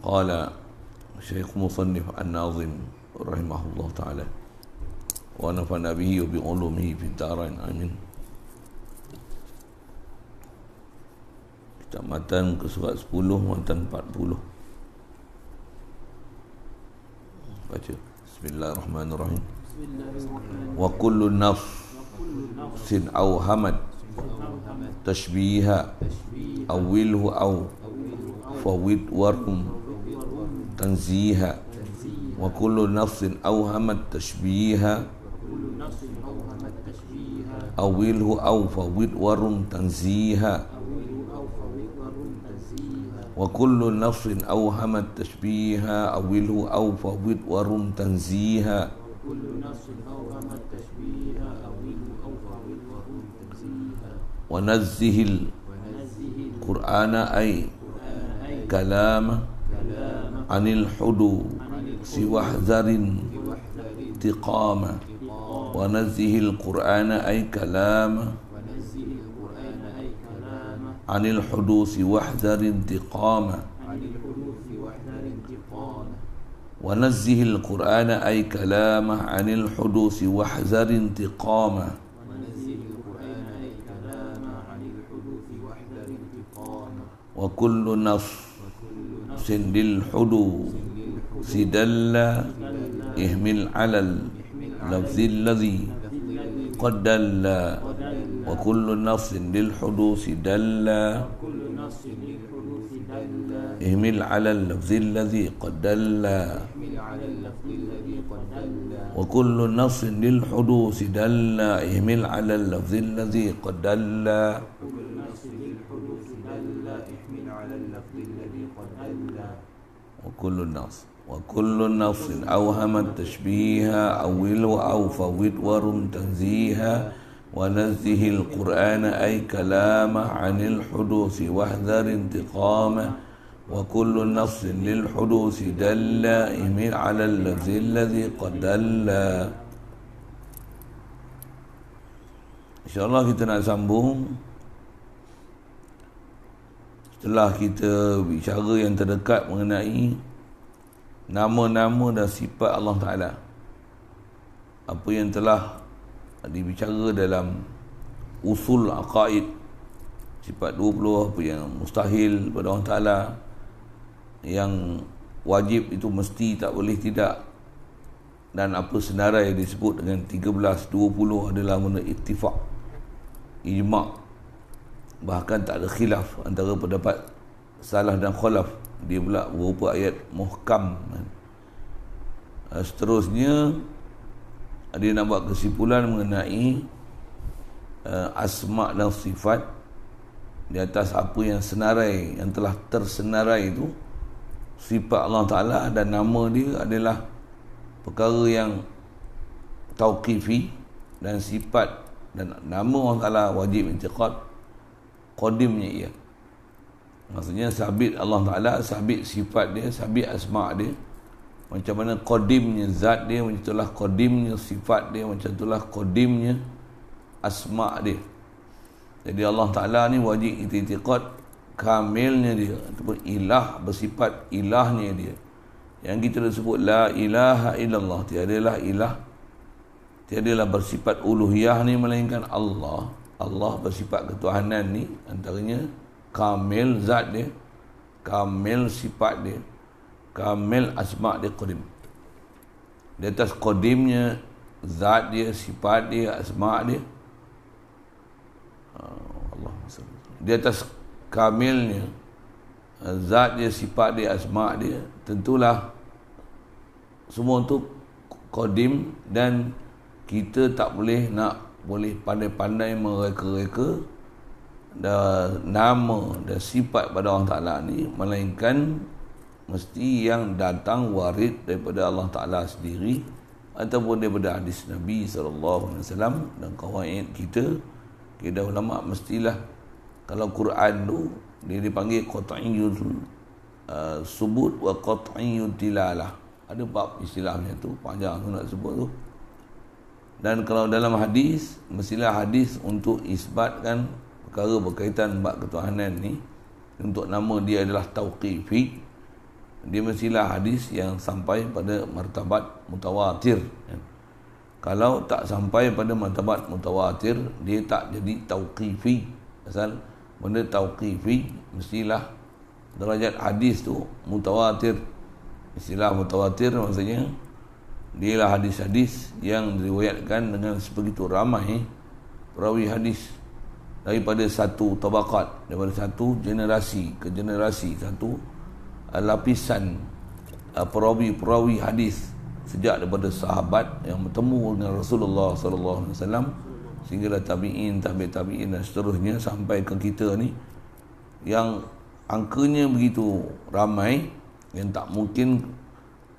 قال شيخ مصنف الناظم رحمه الله تعالى ونفعنا به وبعلومه في الدارين آمين Kita matan ke surat 10 Matan 40 Baca Bismillahirrahmanirrahim Wa kullu nafs Sin aw hamad Tashbiha Awilhu aw Fawid warhum تنزيها وكل نفس أوهمت تشبيها أوله أو فوض ورم تنزيها وكل نفس أوهمت تشبيها أوله أو فوض ورم تنزيها ونزه القرآن أي كلامه anil hudu siwahzarin tiqama wa nazihil qur'ana ay kalama anil hudusi wahzarin tiqama ونزه القرآن أي كلامه عن الحدوث واحذر انتقامه وكل نص سند الحدو سدل اهمل على اللفظ الذي قد دل وكل نص للحدوث دل اهمل على اللفظ الذي قد دل وكل نص للحدوث دل اهمل على اللفظ الذي قد دل كل الناس وكل نفس أوهمت تشبيها أول أو فوت ورم تنزيها ونزه القرآن أي كلامه عن الحدوث واحذر انتقامه وكل نفس للحدوث دل إمين على الذي الذي قد دل إن InsyaAllah kita nak سنبوهم Setelah kita bicara yang terdekat mengenai nama-nama dan sifat Allah Ta'ala apa yang telah dibicara dalam usul aqaid sifat 20 apa yang mustahil kepada Allah Ta'ala yang wajib itu mesti tak boleh tidak dan apa senarai yang disebut dengan 13 20 adalah mana ittifaq ijma' bahkan tak ada khilaf antara pendapat salah dan khulaf dia pula berupa ayat muhkam eh, seterusnya dia nak buat kesimpulan mengenai uh, asma dan sifat di atas apa yang senarai yang telah tersenarai itu sifat Allah Ta'ala dan nama dia adalah perkara yang tauqifi dan sifat dan nama Allah Ta'ala wajib intiqat qadimnya ialah Maksudnya sabit Allah Ta'ala, sabit sifat dia, sabit asma' dia. Macam mana kodimnya zat dia, macam itulah kodimnya sifat dia, macam itulah kodimnya asma' dia. Jadi Allah Ta'ala ni wajib itikad kamilnya dia. Ataupun ilah, bersifat ilahnya dia. Yang kita dah sebut, la ilaha illallah. Tiadalah ilah. lah bersifat uluhiyah ni, melainkan Allah. Allah bersifat ketuhanan ni, antaranya kamil zat dia kamil sifat dia kamil asma' dia qadim di atas qadimnya zat dia sifat dia asma' dia Allah di atas kamilnya zat dia sifat dia asma' dia tentulah semua itu qadim dan kita tak boleh nak boleh pandai-pandai mereka-reka da, nama dan sifat pada Allah Ta'ala ni melainkan mesti yang datang warid daripada Allah Ta'ala sendiri ataupun daripada hadis Nabi SAW dan kawaid kita kita ulama mestilah kalau Quran tu dia dipanggil qat'iyyul uh, subut wa qat'iyyul tilalah ada bab istilahnya tu panjang tu nak sebut tu dan kalau dalam hadis mestilah hadis untuk isbatkan perkara berkaitan bab ketuhanan ni untuk nama dia adalah tauqifi dia mestilah hadis yang sampai pada martabat mutawatir kalau tak sampai pada martabat mutawatir dia tak jadi tauqifi pasal benda tauqifi mestilah derajat hadis tu mutawatir istilah mutawatir maksudnya dia lah hadis-hadis yang diriwayatkan dengan sebegitu ramai perawi hadis daripada satu tabakat daripada satu generasi ke generasi satu uh, lapisan uh, perawi-perawi hadis sejak daripada sahabat yang bertemu dengan Rasulullah sallallahu alaihi wasallam sehinggalah tabi'in tabi' tabi'in dan seterusnya sampai ke kita ni yang angkanya begitu ramai yang tak mungkin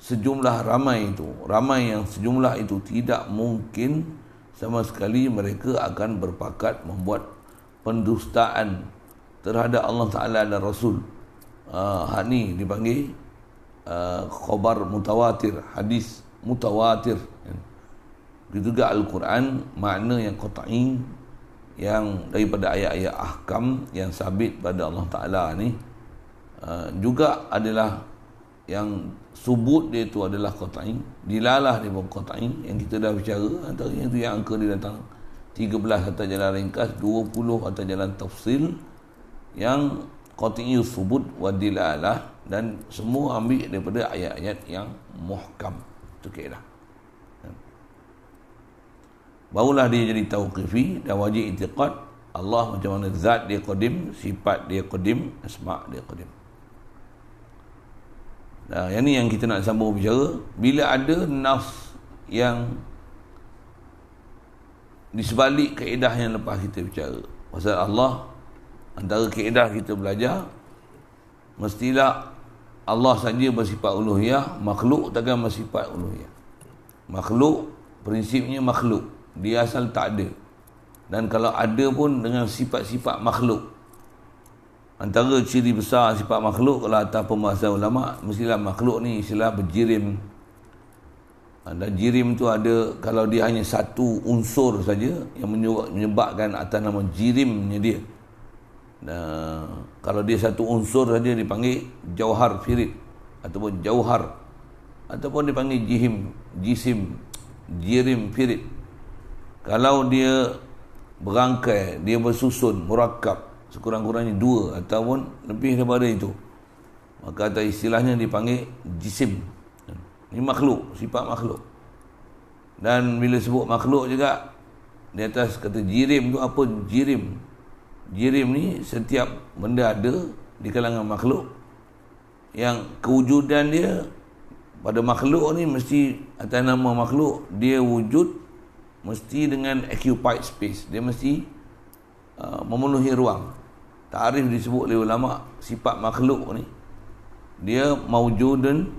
sejumlah ramai itu ramai yang sejumlah itu tidak mungkin sama sekali mereka akan berpakat membuat pendustaan terhadap Allah Taala dan Rasul. Ah uh, ni dipanggil uh, khabar mutawatir, hadis mutawatir. Begitu juga Al-Quran makna yang qat'i yang daripada ayat-ayat ahkam yang sabit pada Allah Taala ni uh, juga adalah yang subut dia itu adalah kotain dilalah dia pun kotain yang kita dah bicara antara itu yang angka dia datang. 13 atas jalan ringkas 20 atas jalan tafsil yang qati'i subut wa dilalah dan semua ambil daripada ayat-ayat yang muhkam itu kira hmm. barulah dia jadi tauqifi dan wajib itiqad Allah macam mana zat dia qadim sifat dia qadim asma' dia qadim Nah, yang ni yang kita nak sambung bicara bila ada nafs yang di sebalik kaedah yang lepas kita bicara pasal Allah antara kaedah kita belajar mestilah Allah saja bersifat uluhiyah makhluk takkan bersifat uluhiyah makhluk prinsipnya makhluk dia asal tak ada dan kalau ada pun dengan sifat-sifat makhluk antara ciri besar sifat makhluk kalau atas pembahasan ulama mestilah makhluk ni istilah berjirim dan jirim tu ada kalau dia hanya satu unsur saja yang menyebabkan atas nama jirimnya dia dan kalau dia satu unsur saja dipanggil jauhar firid ataupun jauhar ataupun dipanggil jihim jisim jirim firid kalau dia berangkai dia bersusun merakap sekurang-kurangnya dua ataupun lebih daripada itu maka atas istilahnya dipanggil jisim ini makhluk, sifat makhluk. Dan bila sebut makhluk juga, di atas kata jirim tu apa? Jirim. Jirim ni setiap benda ada di kalangan makhluk. Yang kewujudan dia pada makhluk ni mesti atas nama makhluk, dia wujud mesti dengan occupied space. Dia mesti uh, memenuhi ruang. Ta'rif disebut oleh ulama' sifat makhluk ni dia maujudun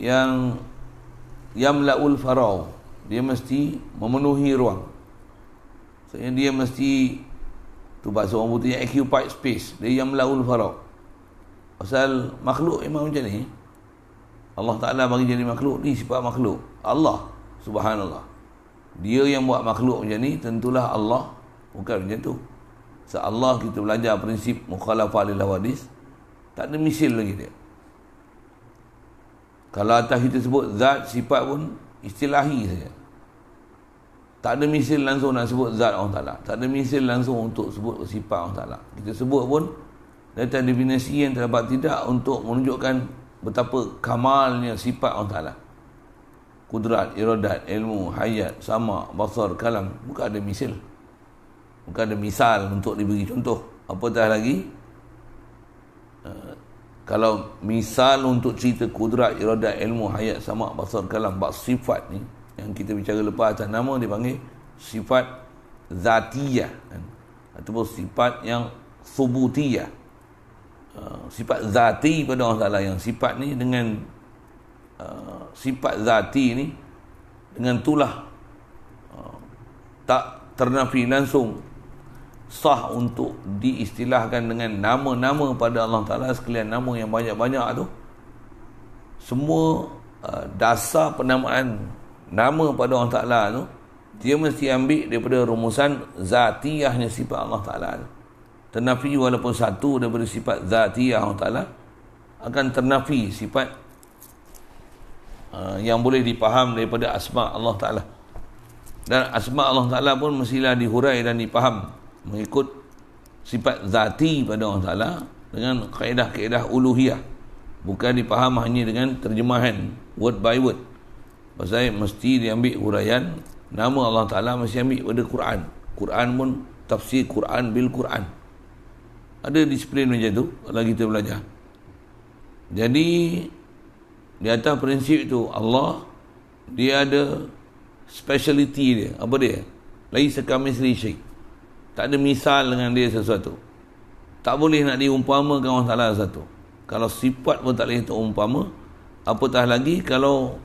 yang yamlaul farau dia mesti memenuhi ruang saya dia mesti tu bahasa orang putih occupied space dia yamlaul farau pasal makhluk memang macam ni Allah Ta'ala bagi jadi makhluk ni sifat makhluk Allah subhanallah dia yang buat makhluk macam ni tentulah Allah bukan macam tu se Allah kita belajar prinsip mukhalafah lil hadis tak ada misil lagi dia kalau atas kita sebut zat sifat pun istilahi saja. Tak ada misil langsung nak sebut zat Allah Ta'ala. Tak ada misil langsung untuk sebut sifat Allah Ta'ala. Kita sebut pun data definisi yang terdapat tidak untuk menunjukkan betapa kamalnya sifat Allah Ta'ala. Kudrat, iradat ilmu, hayat, sama, basar, kalam. Bukan ada misil. Bukan ada misal untuk diberi contoh. Apatah lagi kalau misal untuk cerita kudrat irada ilmu hayat sama basar kalam bak sifat ni yang kita bicara lepas atas nama dia panggil sifat zatiyah kan? ataupun sifat yang subutiyah uh, sifat zati pada orang Ta'ala yang sifat ni dengan uh, sifat zati ni dengan itulah uh, ah, tak ternafi langsung sah untuk diistilahkan dengan nama-nama pada Allah Ta'ala sekalian nama yang banyak-banyak tu semua uh, dasar penamaan nama pada Allah Ta'ala tu dia mesti ambil daripada rumusan zatiyahnya sifat Allah Ta'ala tu ternafi walaupun satu daripada sifat zatiyah Allah Ta'ala akan ternafi sifat uh, yang boleh dipaham daripada asma Allah Ta'ala dan asma Allah Ta'ala pun mestilah dihurai dan dipaham mengikut sifat zati pada Allah Ta'ala dengan kaedah-kaedah uluhiyah bukan dipaham hanya dengan terjemahan word by word pasal mesti diambil huraian nama Allah Ta'ala mesti ambil pada Quran Quran pun tafsir Quran bil Quran ada disiplin macam tu kalau kita belajar jadi di atas prinsip itu Allah dia ada speciality dia apa dia laisa kamisli syai' Tak ada misal dengan dia sesuatu. Tak boleh nak diumpamakan Allah Ta'ala sesuatu. Kalau sifat pun tak boleh terumpama, apatah lagi kalau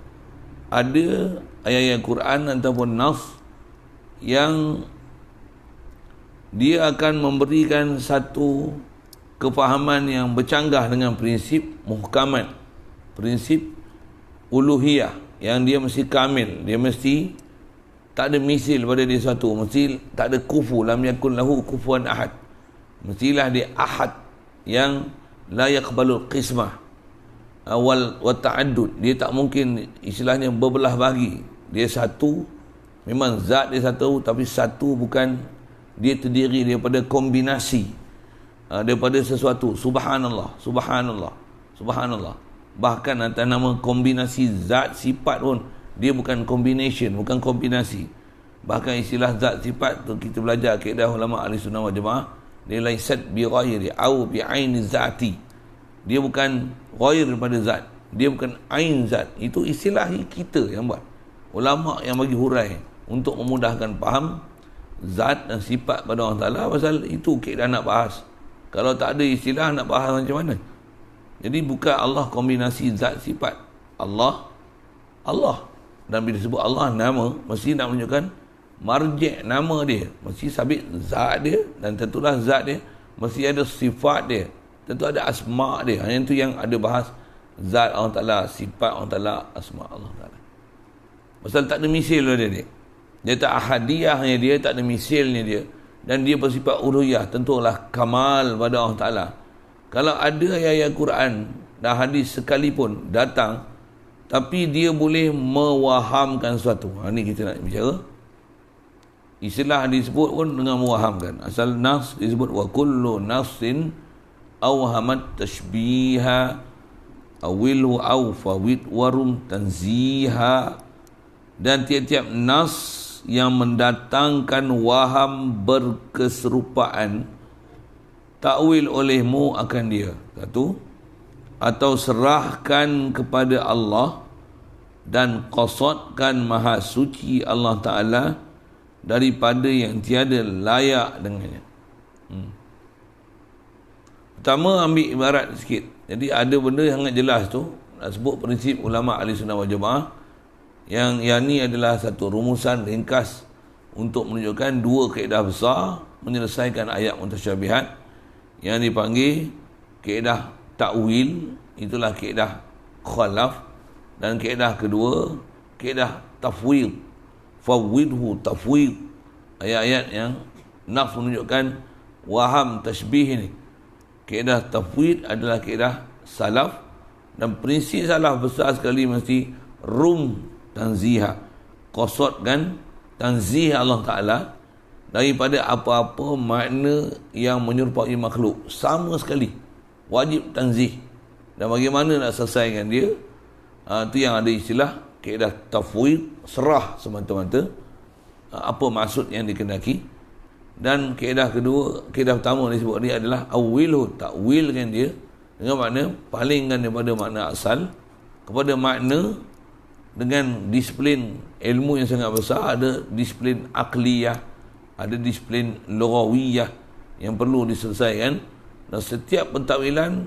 ada ayat-ayat Quran ataupun Nas yang dia akan memberikan satu kefahaman yang bercanggah dengan prinsip muhkamat. Prinsip uluhiyah yang dia mesti kamil, dia mesti tak ada misil pada dia satu mesti tak ada kufu lam yakun lahu kufuan ahad misilah dia ahad yang la yaqbalu qismah awal wa ta'addud dia tak mungkin istilahnya berbelah bagi dia satu memang zat dia satu tapi satu bukan dia terdiri daripada kombinasi uh, daripada sesuatu subhanallah subhanallah subhanallah bahkan antara nama kombinasi zat sifat pun dia bukan combination bukan kombinasi bahkan istilah zat sifat tu kita belajar kaedah ulama ahli sunnah wal jamaah dia lain set bi ghairi au bi ain zati dia bukan ghair pada zat dia bukan ain zat itu istilah kita yang buat ulama yang bagi hurai untuk memudahkan faham zat dan sifat pada Allah Taala pasal itu kita nak bahas kalau tak ada istilah nak bahas macam mana jadi bukan Allah kombinasi zat sifat Allah Allah dan bila sebut Allah nama mesti nak menunjukkan marjek nama dia mesti sabit zat dia dan tentulah zat dia mesti ada sifat dia tentu ada asma dia hanya itu yang ada bahas zat Allah Ta'ala sifat Allah Ta'ala asma Allah Ta'ala pasal tak ada misil dia dia dia tak ahadiahnya dia tak ada misilnya dia dan dia bersifat uruyah tentulah kamal pada Allah Ta'ala kalau ada ayat-ayat Quran dan hadis sekalipun datang tapi dia boleh mewahamkan sesuatu. Ha, ini kita nak bicara. Istilah disebut pun dengan mewahamkan. Asal nas disebut wa kullu nafsin awhamat tashbiha awilu awfa warum tanziha dan tiap-tiap nas yang mendatangkan waham berkeserupaan takwil olehmu akan dia. Satu, atau serahkan kepada Allah dan qasadkan maha suci Allah Ta'ala daripada yang tiada layak dengannya. Hmm. Pertama ambil ibarat sikit. Jadi ada benda yang sangat jelas tu. Nak sebut prinsip ulama ahli sunnah wal jamaah. Yang, yang ni adalah satu rumusan ringkas untuk menunjukkan dua kaedah besar menyelesaikan ayat untuk syabihat yang dipanggil kaedah takwil itulah kaedah khalaf dan kaedah kedua kaedah tafwid fawidhu tafwid ayat-ayat yang nas menunjukkan waham tashbih ini kaedah tafwid adalah kaedah salaf dan prinsip salaf besar sekali mesti rum tanziha kosotkan tanzih Allah Ta'ala daripada apa-apa makna yang menyerupai makhluk sama sekali wajib tanzih dan bagaimana nak selesaikan dia ha, tu yang ada istilah keadaan tafwid serah semata-mata ha, apa maksud yang dikenaki dan keadaan kedua keadaan pertama yang disebut ni adalah awilu takwilkan dia dengan makna palingkan daripada makna asal kepada makna dengan disiplin ilmu yang sangat besar ada disiplin akliyah ada disiplin logawiyah yang perlu diselesaikan dan setiap pentakwilan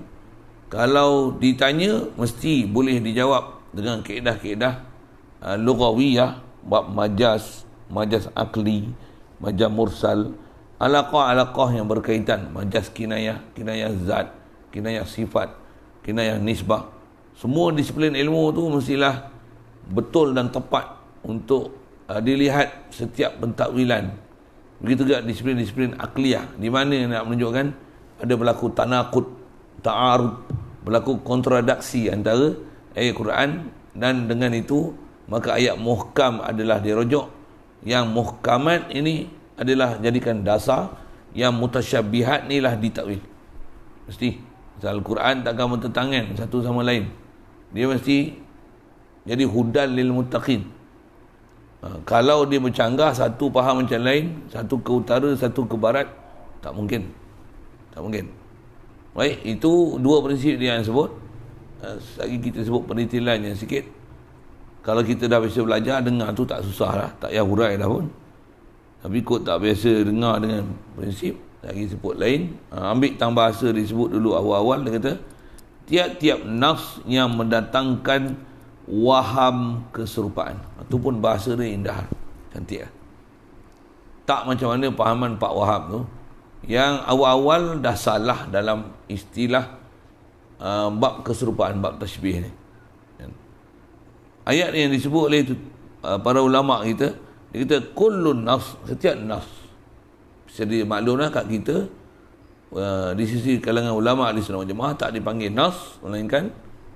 kalau ditanya mesti boleh dijawab dengan keedah-keedah uh, lughawiyah bab majas, majas akli, majas mursal, alaqah-alaqah yang berkaitan majas kinayah, kinayah zat, kinayah sifat, kinayah nisbah. Semua disiplin ilmu tu mestilah betul dan tepat untuk uh, dilihat setiap pentakwilan. Begitu juga disiplin-disiplin akliyah di mana nak menunjukkan ada berlaku tanakut ta'arud berlaku kontradaksi antara ayat Quran dan dengan itu maka ayat muhkam adalah dirojok yang muhkamat ini adalah jadikan dasar yang mutasyabihat inilah ditakwil mesti Misal Quran tak takkan bertentangan satu sama lain dia mesti jadi hudal lil mutaqin ha, kalau dia bercanggah satu faham macam lain satu ke utara satu ke barat tak mungkin tak mungkin. Baik, itu dua prinsip dia yang sebut. Eh, lagi kita sebut yang sikit. Kalau kita dah biasa belajar, dengar tu tak susah lah. Tak payah hurai dah pun. Tapi kot tak biasa dengar dengan prinsip. Lagi sebut lain. Eh, ambil tang bahasa disebut dulu awal-awal. Dia kata, tiap-tiap nafs yang mendatangkan waham keserupaan. Itu pun bahasa dia indah. Cantik lah. Tak macam mana pahaman Pak Wahab tu yang awal-awal dah salah dalam istilah uh, bab keserupaan bab tasbih ni kan? ayat yang disebut oleh itu, uh, para ulama kita dia kata kullun nas setiap nas jadi maklumlah kat kita uh, di sisi kalangan ulama di sunnah jemaah tak dipanggil nas melainkan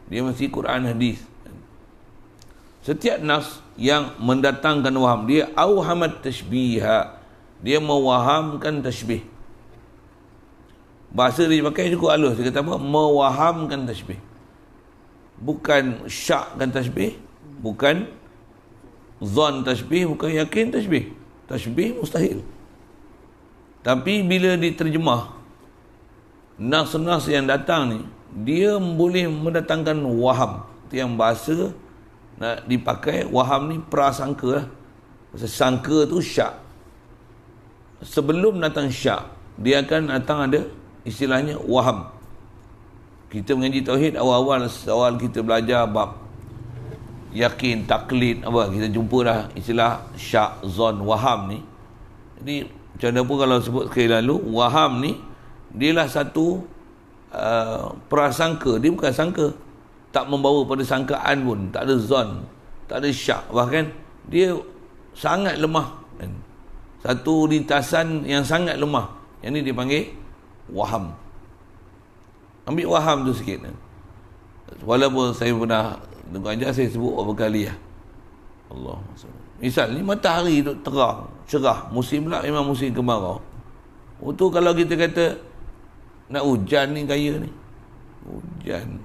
dia mesti Quran hadis setiap nas yang mendatangkan waham dia auhamat tashbihah dia mewahamkan tasbih Bahasa dia pakai cukup halus Dia kata apa? Mewahamkan tasbih Bukan syakkan tasbih Bukan Zon tasbih Bukan yakin tasbih Tasbih mustahil Tapi bila diterjemah Nas-nas yang datang ni Dia boleh mendatangkan waham Itu yang bahasa Nak dipakai Waham ni prasangka lah Pasal sangka tu syak Sebelum datang syak Dia akan datang ada istilahnya waham kita mengaji tauhid awal-awal awal kita belajar bab yakin taklid apa kita jumpa dah istilah syak zon waham ni jadi macam mana pun kalau sebut sekali lalu waham ni dia lah satu uh, prasangka dia bukan sangka tak membawa pada sangkaan pun tak ada zon tak ada syak bahkan dia sangat lemah kan? satu lintasan yang sangat lemah yang ni dipanggil waham ambil waham tu sikit walaupun saya pernah tengok ajar saya sebut beberapa kali lah Allah misal ni matahari tu terang cerah musim lah memang musim kemarau Waktu oh, kalau kita kata nak hujan ni kaya ni hujan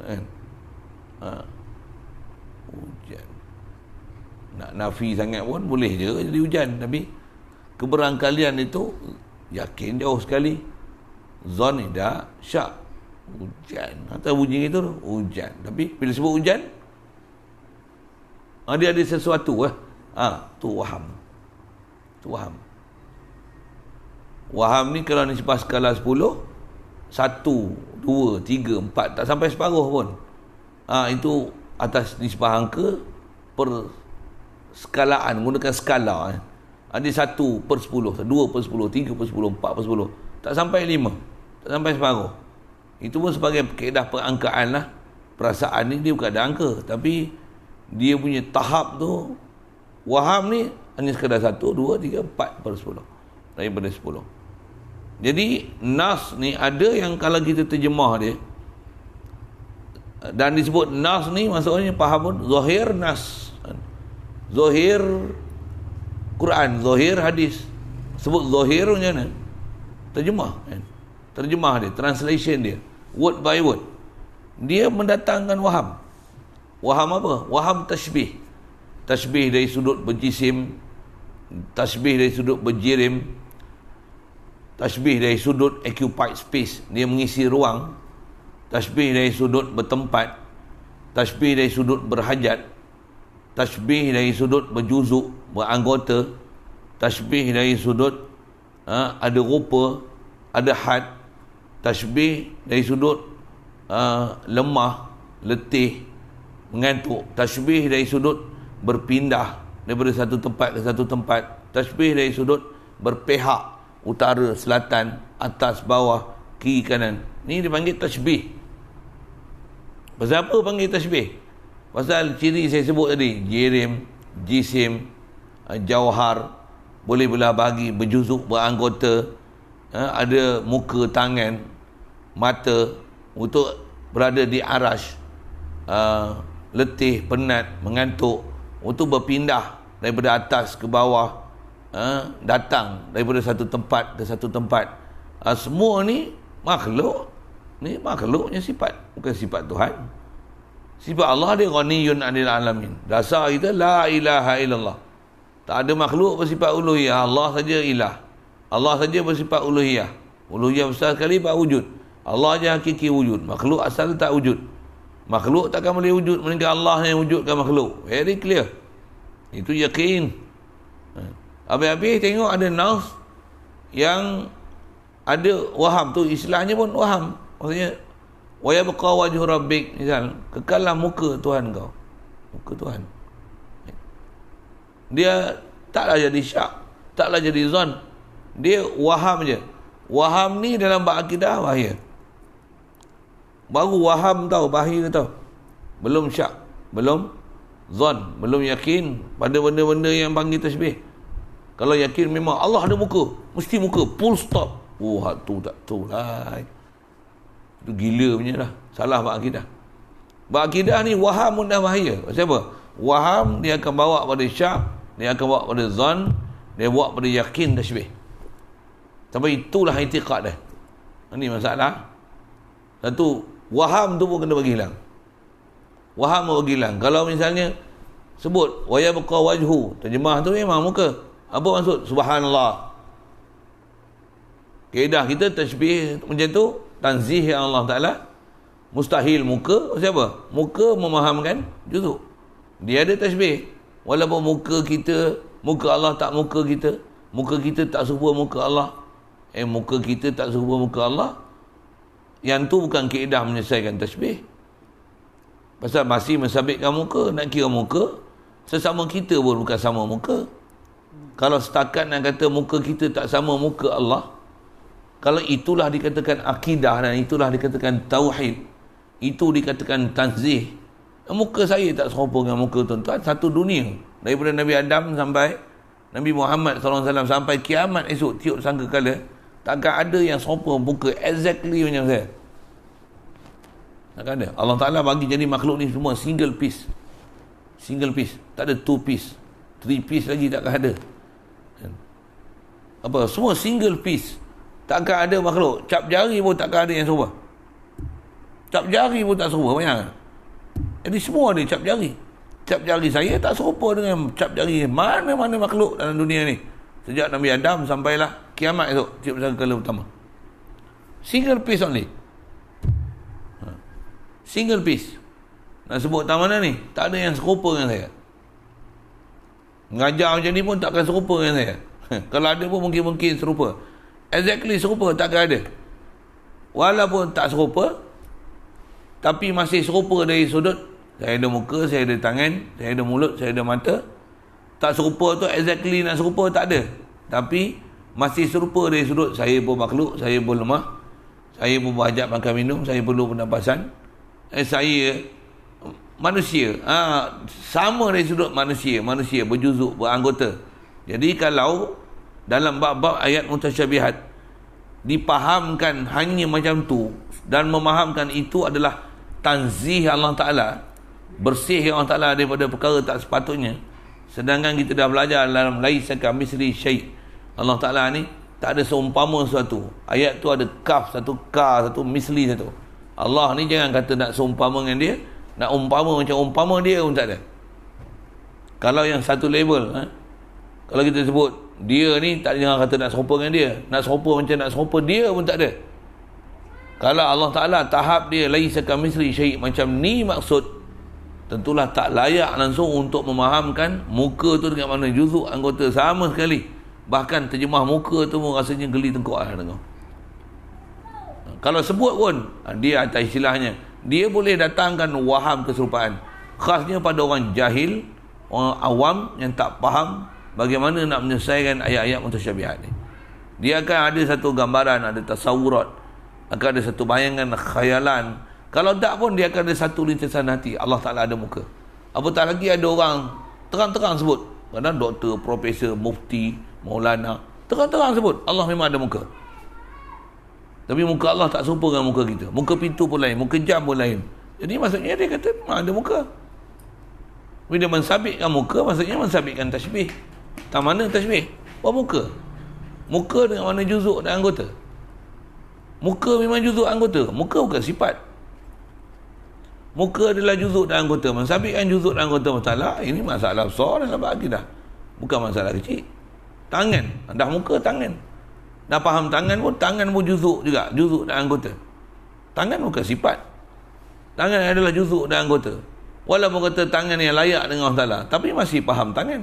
kan ha. hujan nak nafi sangat pun boleh je jadi hujan tapi keberangkalian itu Yakin jauh oh, sekali. Zon dah syak. Hujan. Kata bunyi itu hujan. Tapi bila sebut hujan, ah, dia ada sesuatu. Eh? Ha, tu waham. Tu waham. Waham ni kalau nisbah skala 10, satu, dua, tiga, empat, tak sampai separuh pun. Ha, itu atas nisbah angka per skalaan, gunakan skala. Eh? Ada satu per sepuluh Dua per sepuluh Tiga per sepuluh Empat per sepuluh Tak sampai lima Tak sampai separuh Itu pun sebagai Kedah perangkaan lah Perasaan ni Dia bukan ada angka Tapi Dia punya tahap tu Waham ni Hanya sekadar satu Dua, tiga, empat per sepuluh lain Daripada sepuluh Jadi Nas ni Ada yang kalau kita terjemah dia Dan disebut Nas ni Maksudnya faham pun Zohir Nas Zohir Quran zohir, hadis sebut zohir, macam mana terjemah kan? terjemah dia translation dia word by word dia mendatangkan waham waham apa waham tashbih tashbih dari sudut berjisim tashbih dari sudut berjirim tashbih dari sudut occupied space dia mengisi ruang tashbih dari sudut bertempat tashbih dari sudut berhajat tasbih dari sudut berjuzuk beranggota tasbih dari sudut ha, ada rupa ada had tasbih dari sudut ha, lemah letih mengantuk tasbih dari sudut berpindah daripada satu tempat ke satu tempat tasbih dari sudut berpihak utara selatan atas bawah kiri kanan ni dipanggil tasbih Sebab apa panggil tasbih? Pasal ciri saya sebut tadi, jirim, jisim, eh, jauhar, boleh belah bagi berjuzuk beranggota, eh, ada muka, tangan, mata untuk berada di arash, eh, letih, penat, mengantuk untuk berpindah daripada atas ke bawah datang daripada satu tempat ke satu tempat semua ni makhluk ni makhluknya sifat bukan sifat Tuhan Sifat Allah dia ghaniyun anil alamin. Dasar kita la ilaha illallah. Tak ada makhluk bersifat uluhiyah. Allah saja ilah. Allah saja bersifat uluhiyah. Uluhiyah besar sekali pak wujud. Allah je hakiki wujud. Makhluk asal tak wujud. Makhluk takkan boleh wujud. Mereka Allah yang wujudkan makhluk. Very clear. Itu yakin. Ha. Habis-habis tengok ada nafs yang ada waham tu istilahnya pun waham maksudnya wa yabqa wajhu rabbik kan kekallah muka tuhan kau muka tuhan dia taklah jadi syak taklah jadi zon dia waham je waham ni dalam bab akidah bahaya baru waham tau bahaya tau belum syak belum zon belum yakin pada benda-benda yang panggil tasbih kalau yakin memang Allah ada muka mesti muka full stop oh hatu tak tahu lah itu gila punya lah. Salah buat akidah. Buat akidah ni waham pun dah bahaya. Maksudnya apa? Waham dia akan bawa pada syak. Dia akan bawa pada zon. Dia bawa pada yakin dah syibih. Sampai itulah itikad dia. Ini masalah. Satu, waham tu pun kena bagi hilang. Waham pun bagi hilang. Kalau misalnya sebut, wayabqa wajhu. Terjemah tu memang muka. Apa maksud? Subhanallah. Kedah kita tersebih macam tu, tanzih yang Allah Ta'ala mustahil muka siapa? muka memahamkan juzuk dia ada tajbih walaupun muka kita muka Allah tak muka kita muka kita tak serupa muka Allah eh muka kita tak serupa muka Allah yang tu bukan keedah menyelesaikan tajbih pasal masih mensabitkan muka nak kira muka sesama kita pun bukan sama muka kalau setakat nak kata muka kita tak sama muka Allah kalau itulah dikatakan akidah dan itulah dikatakan tauhid itu dikatakan tanzih muka saya tak serupa dengan muka tuan-tuan satu dunia daripada Nabi Adam sampai Nabi Muhammad sallallahu alaihi wasallam sampai kiamat esok tiup sangka kala takkan ada yang serupa muka exactly macam saya takkan ada Allah Ta'ala bagi jadi makhluk ni semua single piece single piece tak ada two piece three piece lagi takkan ada apa semua single piece takkan ada makhluk cap jari pun takkan ada yang serupa cap jari pun tak serupa banyak jadi semua ni cap jari cap jari saya tak serupa dengan cap jari mana-mana makhluk dalam dunia ni sejak Nabi Adam sampailah kiamat itu tiap pesan kala pertama single piece only ha. single piece nak sebut tak mana ni tak ada yang serupa dengan saya ngajar macam ni pun takkan serupa dengan saya kalau ada pun mungkin-mungkin serupa serupa Exactly serupa tak ada Walaupun tak serupa tapi masih serupa dari sudut saya ada muka, saya ada tangan, saya ada mulut, saya ada mata. Tak serupa tu exactly nak serupa tak ada. Tapi masih serupa dari sudut saya pun makhluk, saya pun lemah. Saya pun berhajat makan minum, saya perlu pernafasan. Eh, saya manusia. Ha, sama dari sudut manusia. Manusia berjuzuk, beranggota. Jadi kalau dalam bab-bab ayat mutasyabihat dipahamkan hanya macam tu dan memahamkan itu adalah tanzih Allah Ta'ala bersih Allah Ta'ala daripada perkara tak sepatutnya sedangkan kita dah belajar dalam laisa ka misri syai' Allah Ta'ala ni tak ada seumpama sesuatu ayat tu ada kaf satu ka satu misli satu Allah ni jangan kata nak seumpama dengan dia nak umpama macam umpama dia pun tak ada kalau yang satu label eh? kalau kita sebut dia ni tak jangan kata nak serupa dengan dia nak serupa macam nak serupa dia pun tak ada kalau Allah Ta'ala tahap dia lagi sekam isteri syahid macam ni maksud tentulah tak layak langsung untuk memahamkan muka tu dengan mana juzuk anggota sama sekali bahkan terjemah muka tu pun rasanya geli tengkuk lah dengar kalau sebut pun ha, dia atas istilahnya dia boleh datangkan waham keserupaan khasnya pada orang jahil orang awam yang tak faham bagaimana nak menyelesaikan ayat-ayat mutasyabihat ni dia akan ada satu gambaran ada tasawurat akan ada satu bayangan khayalan kalau tak pun dia akan ada satu lintasan hati Allah Ta'ala ada muka Apa tak lagi ada orang terang-terang sebut kadang doktor, profesor, mufti, maulana terang-terang sebut Allah memang ada muka tapi muka Allah tak serupa dengan muka kita muka pintu pun lain, muka jam pun lain jadi maksudnya dia kata memang ada muka bila mensabitkan muka maksudnya mensabitkan tasbih tak mana tajmih? Buat muka. Muka dengan mana juzuk dan anggota? Muka memang juzuk anggota. Muka bukan sifat. Muka adalah juzuk dan anggota. Mensabitkan juzuk dan anggota masalah. Ini masalah besar dan sebab akidah. Bukan masalah kecil. Tangan. Dah muka, tangan. Dah faham tangan pun, tangan pun juzuk juga. Juzuk dan anggota. Tangan bukan sifat. Tangan adalah juzuk dan anggota. Walaupun kata tangan yang layak dengan Allah Tapi masih faham tangan.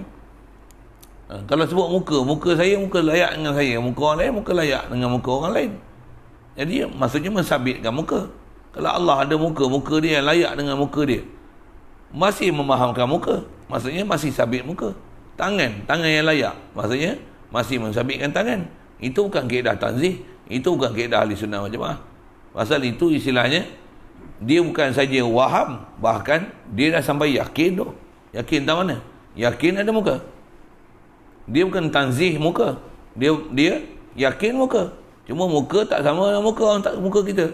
Ha, kalau sebut muka muka saya muka layak dengan saya muka orang lain muka layak dengan muka orang lain jadi maksudnya mensabitkan muka kalau Allah ada muka muka dia yang layak dengan muka dia masih memahamkan muka maksudnya masih sabit muka tangan tangan yang layak maksudnya masih mensabitkan tangan itu bukan keedah tanzih itu bukan keedah ahli sunnah macam pasal itu istilahnya dia bukan saja waham bahkan dia dah sampai yakin tu yakin tak mana yakin ada muka dia bukan tanzih muka dia dia yakin muka cuma muka tak sama dengan muka orang tak muka kita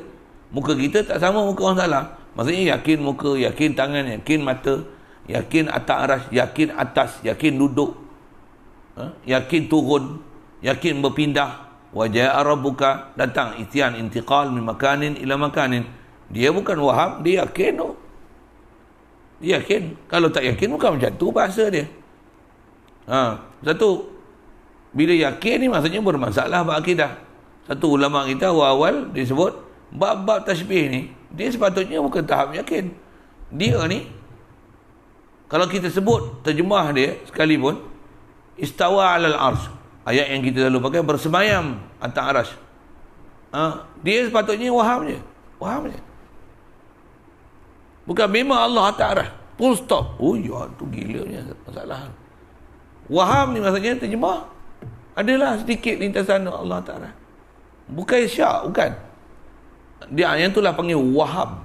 muka kita tak sama muka orang salah maksudnya yakin muka yakin tangan yakin mata yakin atas aras yakin atas yakin duduk ha? yakin turun yakin berpindah wajah Arab buka datang itian intiqal min makanin ila makanin dia bukan waham dia yakin dia yakin kalau tak yakin bukan macam tu bahasa dia Ha, satu bila yakin ni maksudnya bermasalah bab akidah. Satu ulama kita awal-awal disebut bab-bab tasbih ni dia sepatutnya bukan tahap yakin. Dia ni kalau kita sebut terjemah dia sekalipun istawa alal arsh ayat yang kita selalu pakai bersemayam atas aras ha, dia sepatutnya waham je waham je bukan memang Allah taala aras full stop oh ya tu gila masalah Waham ni maksudnya terjemah adalah sedikit lintasan Allah Ta'ala. Bukan syak, bukan. Dia yang itulah panggil waham.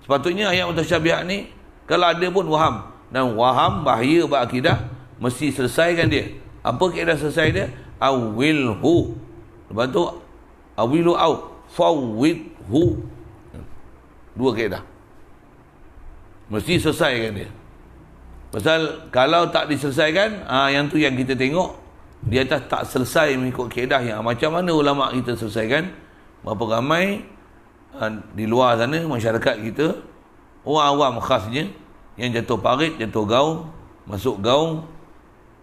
Sepatutnya ayat untuk mutasyabihat ni, kalau ada pun waham. Dan waham bahaya buat akidah, mesti selesaikan dia. Apa kira selesai dia? Awil hu. Lepas tu, awilu au. Fawid hu. Dua kira. Mesti selesaikan dia. Pasal kalau tak diselesaikan, ha, yang tu yang kita tengok, di atas tak selesai mengikut kaedah yang macam mana ulama kita selesaikan, berapa ramai ha, di luar sana masyarakat kita, orang awam khasnya, yang jatuh parit, jatuh gaung, masuk gaung,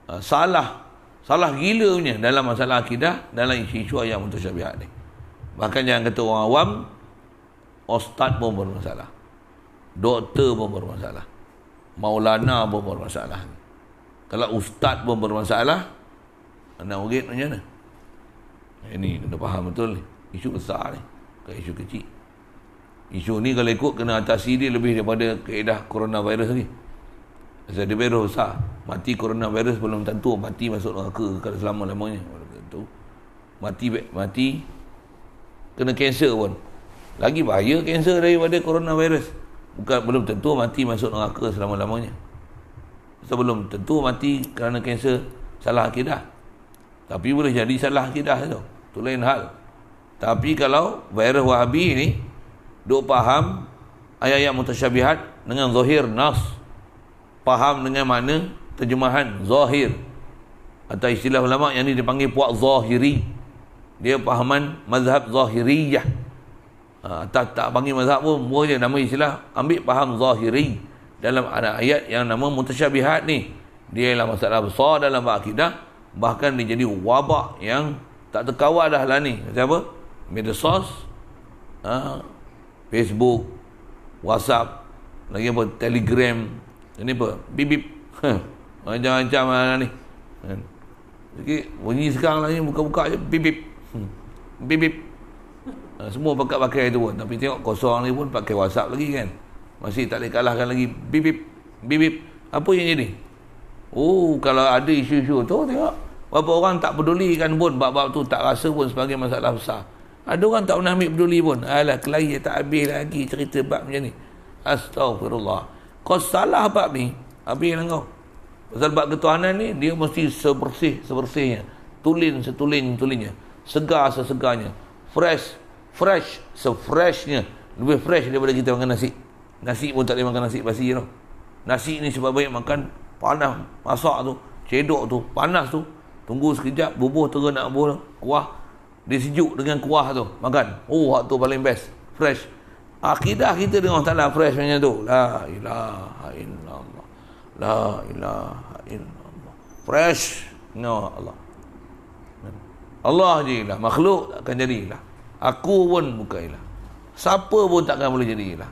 ha, salah, salah gila punya dalam masalah akidah, dalam isu-isu ayat mutasyabihat ni. Bahkan jangan kata orang awam, ustaz pun bermasalah. Doktor pun bermasalah. Maulana pun bermasalah. Kalau ustaz pun bermasalah, anak murid macam mana? Ini kena faham betul ni. Isu besar ni. Bukan isu kecil. Isu ni kalau ikut kena atasi dia lebih daripada keedah coronavirus ni. Sebab dia virus besar. Mati coronavirus belum tentu mati masuk ke kalau selama-lamanya. Tentu. Mati, mati kena cancer pun. Lagi bahaya cancer daripada coronavirus. Bukan belum tentu mati masuk neraka selama-lamanya. Sebelum tentu mati kerana kanser salah akidah. Tapi boleh jadi salah akidah tu. Tu lain hal. Tapi kalau virus wahabi ni duk faham ayat-ayat mutasyabihat dengan zahir nas faham dengan mana terjemahan zahir atau istilah ulama yang ini dipanggil puak zahiri dia pahaman mazhab zahiriyah Ha, tak, tak panggil mazhab pun, buahnya nama istilah, ambil faham zahiri. Dalam anak ayat yang nama mutasyabihat ni, dia ialah masalah besar dalam akidah, bahkan dia jadi wabak yang tak terkawal dah lah ni. Siapa? apa? ha, Facebook, WhatsApp, lagi apa, Telegram, ini apa, bip-bip. Ha, macam-macam lah ni. Sikit, ha. bunyi sekarang lagi, buka-buka je, bip-bip. Bip-bip. Hmm. Eh, semua pakai pakai itu pun tapi tengok kosong ni pun pakai whatsapp lagi kan masih tak boleh kalahkan lagi bip bip bip bip apa yang jadi oh kalau ada isu-isu tu tengok berapa orang tak peduli kan pun bab-bab tu tak rasa pun sebagai masalah besar ada orang tak pernah ambil peduli pun alah kelahi tak habis lagi cerita bab macam ni astagfirullah kau salah bab ni habis lah kau pasal bab ketuhanan ni dia mesti sebersih sebersihnya tulin setulin tulinnya segar sesegarnya fresh fresh so freshnya lebih fresh daripada kita makan nasi nasi pun tak boleh makan nasi basi tu nasi ni sebab banyak makan panas masak tu cedok tu panas tu tunggu sekejap bubuh terus nak bubuh kuah dia sejuk dengan kuah tu makan oh tu paling best fresh akidah kita dengan Allah Ta'ala fresh macam tu la ilaha illallah la ilaha illallah fresh dengan no, Allah Allah je lah makhluk akan jadilah Aku pun bukan ilah. Siapa pun takkan boleh jadi ilah.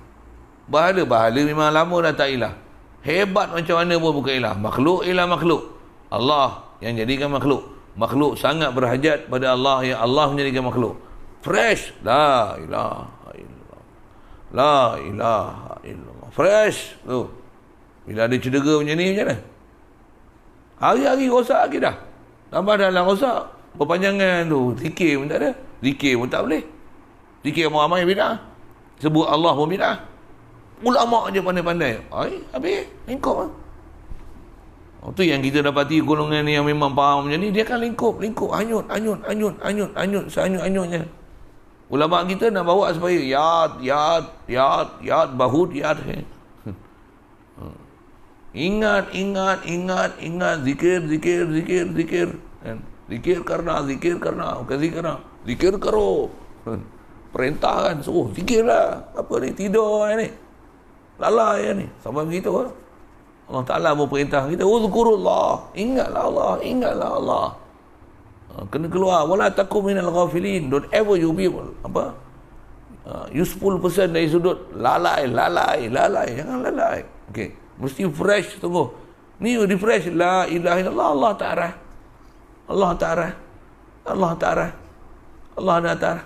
Bahala-bahala memang lama dah tak ilah. Hebat macam mana pun bukan ilah. Makhluk ilah makhluk. Allah yang jadikan makhluk. Makhluk sangat berhajat pada Allah yang Allah menjadikan makhluk. Fresh. La ilaha illallah. La ilaha illallah. Fresh. Tu. Bila ada cedera macam ni macam mana? Hari-hari rosak lagi dah. Tambah dalam rosak. Perpanjangan tu. Tikim tak ada. Zikir pun tak boleh. Zikir yang ramai bina, Sebut Allah pun bidah. Ulama je pandai-pandai. Ay, habis, lingkup lah. Oh, tu yang kita dapati golongan ni yang memang faham macam ni, dia akan lingkup, lingkup, anyut, anyut, anyut, anyut, anyut, seanyut, anyutnya. Ulama kita nak bawa supaya yad, yad, yad, yad, bahut, yad. he. Ingat, ingat, ingat, ingat, zikir, zikir, zikir, zikir. Kan? Zikir karena, zikir karena, bukan zikir Zikir kero. Hmm. Perintah kan suruh zikirlah. Apa ni tidur yang lah ni. Lalai yang lah ni. Sampai begitu lah. Allah Ta'ala pun perintah kita. Uzkurullah. Ingatlah Allah. Ingatlah Allah. Ha, kena keluar. Wala taku minal ghafilin. Don't ever you be apa? Ha, useful person dari sudut lalai, lalai, lalai. Jangan lalai. Okay. Mesti fresh tunggu. Ni refresh. La ilaha illallah Allah Ta'ala. Allah Ta'ala. Allah Ta'ala. Allah datar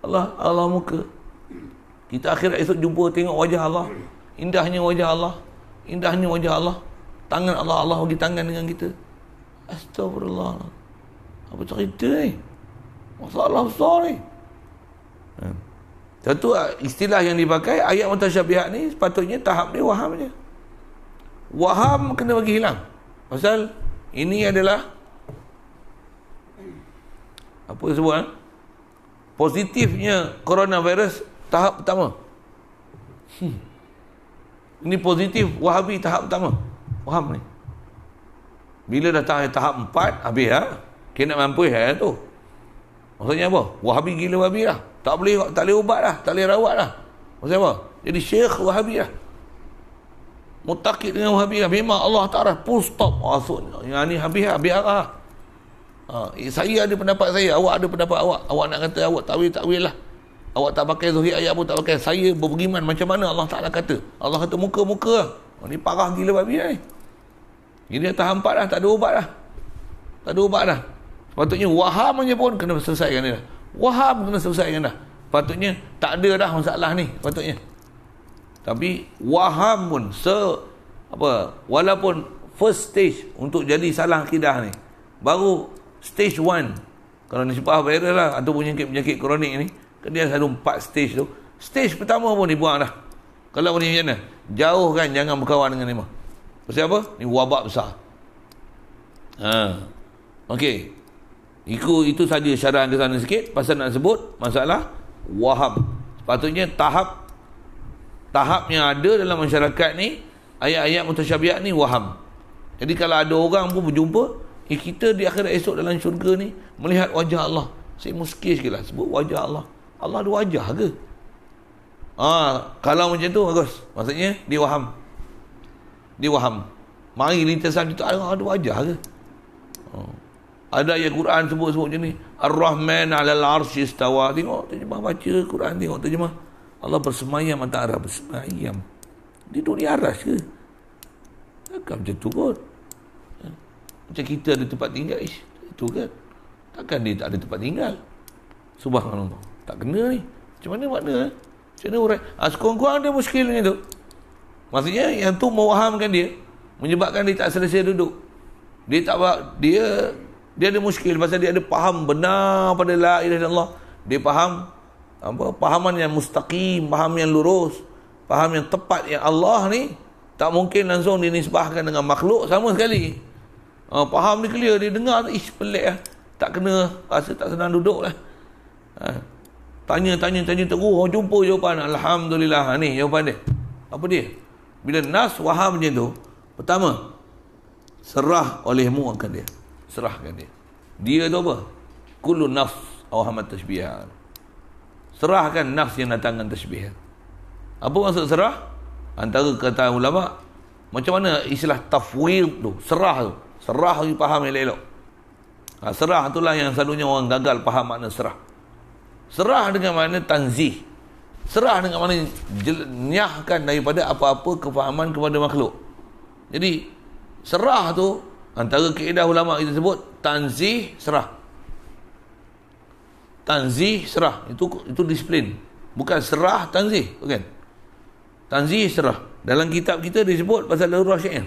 Allah Allah muka kita akhirat esok jumpa tengok wajah Allah indahnya wajah Allah indahnya wajah Allah tangan Allah Allah bagi tangan dengan kita astagfirullah apa cerita ni masalah besar ni ha. satu istilah yang dipakai ayat mutasyabihat ni sepatutnya tahap ni waham je waham kena bagi hilang pasal ini adalah apa sebut eh? positifnya coronavirus tahap pertama hmm. ini positif wahabi tahap pertama faham ni bila dah tahap, tahap empat habis ha? kena nak mampu ya, ha, tu maksudnya apa wahabi gila wahabi lah tak boleh tak boleh ubat lah tak boleh rawat lah maksudnya apa jadi syekh wahabi lah mutakid dengan wahabi lah memang Allah Ta'ala pun stop maksudnya ah, yang ni habis lah habis lah Ha, eh, saya ada pendapat saya, awak ada pendapat awak. Awak nak kata awak takwil takwil lah. Awak tak pakai zuhir ayat pun tak pakai. Saya beriman macam mana Allah Taala kata? Allah kata muka-muka. Lah. Oh, ni parah gila babi ni. Eh. Ini atas hampat dah, tak ada ubat dah. Tak ada ubat dah. Sepatutnya waham punya pun kena selesaikan dia. Waham kena selesaikan dah. Sepatutnya tak ada dah masalah ni, sepatutnya. Tapi waham pun se apa walaupun first stage untuk jadi salah akidah ni baru stage 1 kalau ni nisbah viral lah atau penyakit-penyakit kronik ni kan dia selalu 4 stage tu stage pertama pun dibuang dah kalau boleh macam mana jauhkan jangan berkawan dengan lima pasal apa ni wabak besar ha ok Iku, itu saja syarahan ke sana sikit pasal nak sebut masalah waham sepatutnya tahap tahap yang ada dalam masyarakat ni ayat-ayat mutasyabiat ni waham jadi kalau ada orang pun berjumpa Eh, kita di akhirat esok dalam syurga ni melihat wajah Allah. Saya muskil sikit lah sebut wajah Allah. Allah ada wajah ke? Ah, ha, kalau macam tu bagus. Maksudnya dia waham. Dia waham. Mari lintasan itu Allah ada wajah ke? Oh. Ada ayat Quran sebut-sebut macam ni. Ar-Rahman 'alal 'arsy istawa. Tengok terjemah baca Quran tengok terjemah. Allah bersemayam antara bersemayam. Di dunia aras ke? Takkan macam tu kot. Macam kita ada tempat tinggal Ish, Itu kan Takkan dia tak ada tempat tinggal Subhanallah Tak kena ni Macam mana makna eh? Macam mana orang ha, Sekurang-kurang dia muskil dengan tu Maksudnya yang tu mewahamkan dia Menyebabkan dia tak selesai duduk Dia tak buat Dia Dia ada muskil Pasal dia ada faham benar pada la ilah dan Allah Dia faham apa, Pahaman yang mustaqim Faham yang lurus Faham yang tepat Yang Allah ni Tak mungkin langsung dinisbahkan dengan makhluk Sama sekali Ha, faham ni clear. Dia dengar tu, ish pelik lah. Tak kena, rasa tak senang duduk lah. Ha. Tanya, tanya, tanya teruk. Oh, jumpa jawapan. Alhamdulillah. Ha, ni jawapan dia. Apa dia? Bila nas waham macam tu, pertama, serah olehmu akan dia. Serahkan dia. Dia tu apa? Kulu nas awhamat tashbihah. Serahkan nas yang datang dengan tashbih. Apa maksud serah? Antara kata ulama, macam mana istilah tafwid tu, serah tu. Serah awak faham elok-elok. Ha, serah itulah yang selalunya orang gagal faham makna serah. Serah dengan makna tanzih. Serah dengan makna jenyahkan daripada apa-apa kefahaman kepada makhluk. Jadi, serah tu antara keedah ulama kita sebut tanzih serah. Tanzih serah itu itu disiplin. Bukan serah tanzih, bukan. Tanzih serah. Dalam kitab kita disebut pasal darurah syair.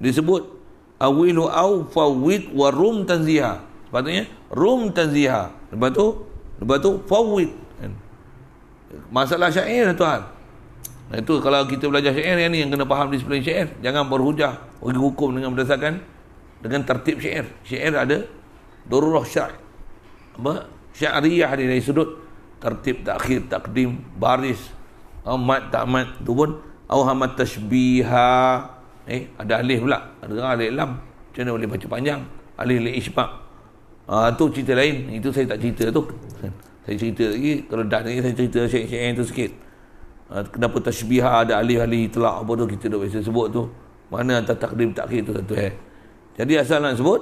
Disebut awilu au fawid warum tanziha. Patutnya rum tanziha. Lepas tu lepas tu fawid. Masalah syair tuan. Nah, itu kalau kita belajar syair yang ni yang kena faham disiplin syair, jangan berhujah bagi hukum dengan berdasarkan dengan tertib syair. Syair ada darurah syar. Apa? Syariah dari sudut tertib takhir takdim baris amat tak amat tu pun awhamat tashbihah Eh, ada alif pula. Ada alif lam. Macam mana boleh baca panjang? Alif alif ishbak. Ah, tu cerita lain. Itu saya tak cerita tu. Saya cerita lagi. Kalau dah lagi saya cerita syek-syek tu sikit. Ha, kenapa tashbiha ada alih-alih itlak apa tu kita dah biasa sebut tu mana antara takdim takhir tu satu eh jadi asal nak sebut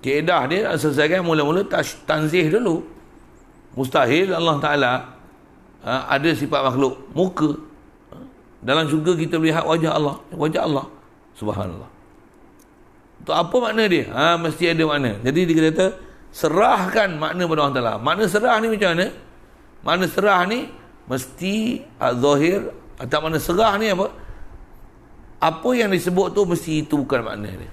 keedah dia nak selesaikan mula-mula tash, tanzih dulu mustahil Allah Ta'ala ah, ada sifat makhluk muka ah, dalam syurga kita melihat wajah Allah wajah Allah Subhanallah. Untuk apa makna dia? Ha, mesti ada makna. Jadi dia kata, serahkan makna pada Allah Ta'ala. Makna serah ni macam mana? Makna serah ni, mesti zahir, atau makna serah ni apa? Apa yang disebut tu, mesti itu bukan makna dia.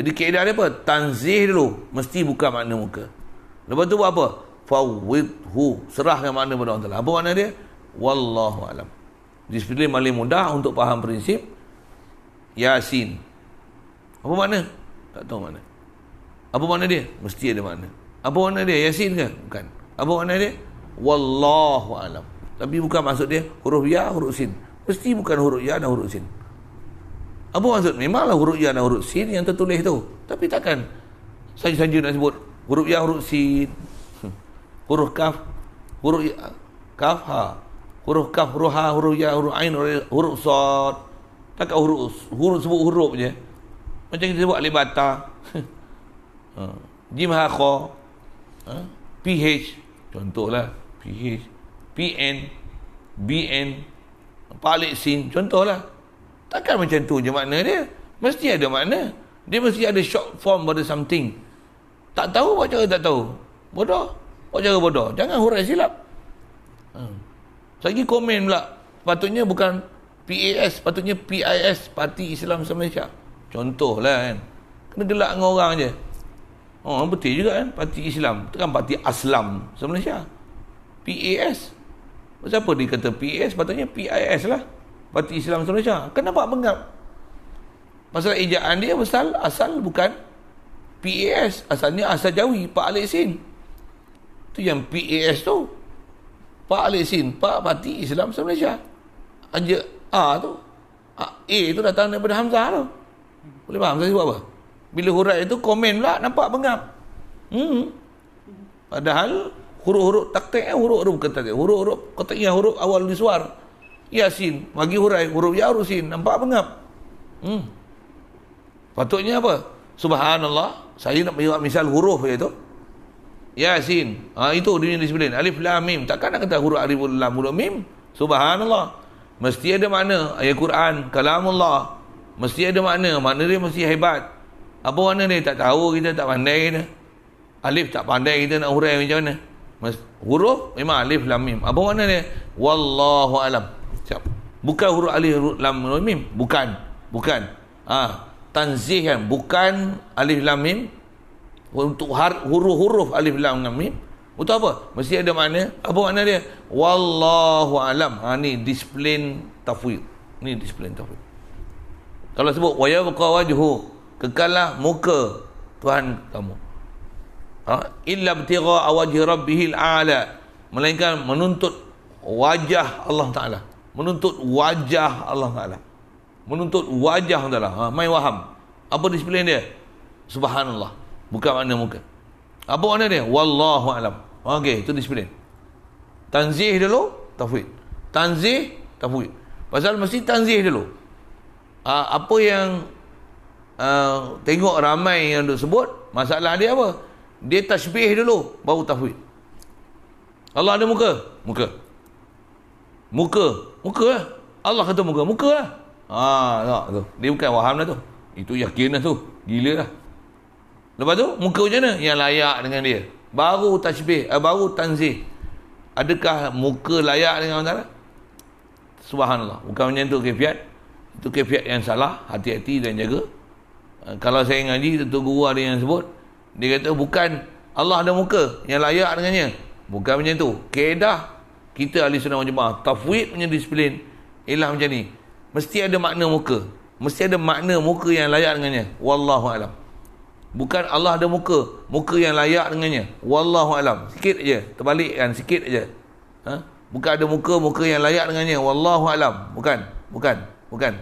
Jadi keadaan dia apa? Tanzih dulu. Mesti bukan makna muka. Lepas tu buat apa? Fawidhu. Serahkan makna pada Allah Ta'ala. Apa makna dia? Wallahu alam. Disiplin paling mudah untuk faham prinsip Yasin Apa makna? Tak tahu makna Apa makna dia? Mesti ada makna Apa makna dia? Yasin ke? Bukan Apa makna dia? Wallahu alam. Tapi bukan maksud dia huruf ya huruf sin. Mesti bukan huruf ya dan huruf sin. Apa maksud? Memanglah huruf ya dan huruf sin yang tertulis tu. Tapi takkan saja-saja nak sebut huruf ya huruf sin. Huruf kaf huruf ya, kaf ha huruf kaf huruf ha huruf ya huruf ain huruf sad tak huruf huruf sebut huruf je macam kita sebut alibata ha. jim ha kha ha. ph contohlah ph pn bn palik sin contohlah takkan macam tu je makna dia mesti ada makna dia mesti ada short form pada something tak tahu buat cara tak tahu bodoh buat cara bodoh jangan huraikan silap hmm. Saya komen pula. Patutnya bukan PAS, patutnya PIS, Parti Islam Malaysia. Contohlah kan. Kena gelak dengan orang je. Oh, betul juga kan Parti Islam. Itu kan Parti Aslam Malaysia. PAS. Macam apa dia kata PAS, patutnya PIS lah. Parti Islam Malaysia. Kenapa bengap? Masalah ejaan dia asal, asal bukan PAS. Asalnya asal Jawi, Pak Alexin. Itu yang PAS tu. Pak Lesin, Pak Parti Islam Malaysia. Aja A tu. A, A tu datang daripada Hamzah tu. Boleh faham saya buat apa? Bila huraik itu komen pula nampak pengap. Hmm. Padahal huruf-huruf taktik eh huruf-huruf kata dia. Huruf-huruf kata ia huruf awal di suar. Yasin, bagi huraik huruf ya Yarusin nampak pengap. Hmm. Patutnya apa? Subhanallah. Saya nak bagi misal huruf je Yasin. Ha, itu dunia disiplin. Alif lam mim. Takkan nak kata huruf alif lam huruf mim? Subhanallah. Mesti ada makna ayat Quran, kalamullah. Mesti ada makna. Makna dia mesti hebat. Apa makna dia? Tak tahu kita, tak pandai kita. Alif tak pandai kita nak huraikan macam mana. Mas, huruf memang alif lam mim. Apa makna dia? Wallahu alam. Siap. Bukan huruf alif lam mim. Bukan. Bukan. Ah, ha, tanzih kan. Bukan alif lam mim untuk huruf-huruf alif lam dengan mim untuk apa mesti ada makna apa makna dia wallahu alam ha ni disiplin tafwid ni disiplin tafwid kalau sebut wa yabqa wajhu kekallah muka tuhan kamu ha illa btigha awajhi rabbihil ala melainkan menuntut wajah Allah taala menuntut wajah Allah taala menuntut wajah Allah taala ha mai waham apa disiplin dia subhanallah Buka mana muka. Apa mana dia? Wallahu alam. Okey, itu disiplin. Tanzih dulu, tafwid. Tanzih, tafwid. Pasal mesti tanzih dulu. Uh, apa yang uh, tengok ramai yang duk sebut, masalah dia apa? Dia tashbih dulu, baru tafwid. Allah ada muka? Muka. Muka. Muka lah. Allah kata muka. Muka lah. Ha, tak, tu. Dia bukan waham lah tu. Itu yakin lah tu. Gila lah. Lepas tu muka macam mana yang layak dengan dia? Baru tajbih, eh, baru tanzih. Adakah muka layak dengan Allah Taala? Subhanallah. Bukan macam tu kefiat. Itu kefiat yang salah, hati-hati dan jaga. Eh, kalau saya ngaji tentu guru ada yang sebut, dia kata bukan Allah ada muka yang layak dengannya. Bukan macam tu. Kaedah kita ahli sunnah wal jemaah tafwid punya disiplin ialah macam ni. Mesti ada makna muka. Mesti ada makna muka yang layak dengannya. Wallahu alam bukan Allah ada muka muka yang layak dengannya wallahu alam sikit aje terbalik kan sikit aje ha? bukan ada muka muka yang layak dengannya wallahu alam bukan bukan bukan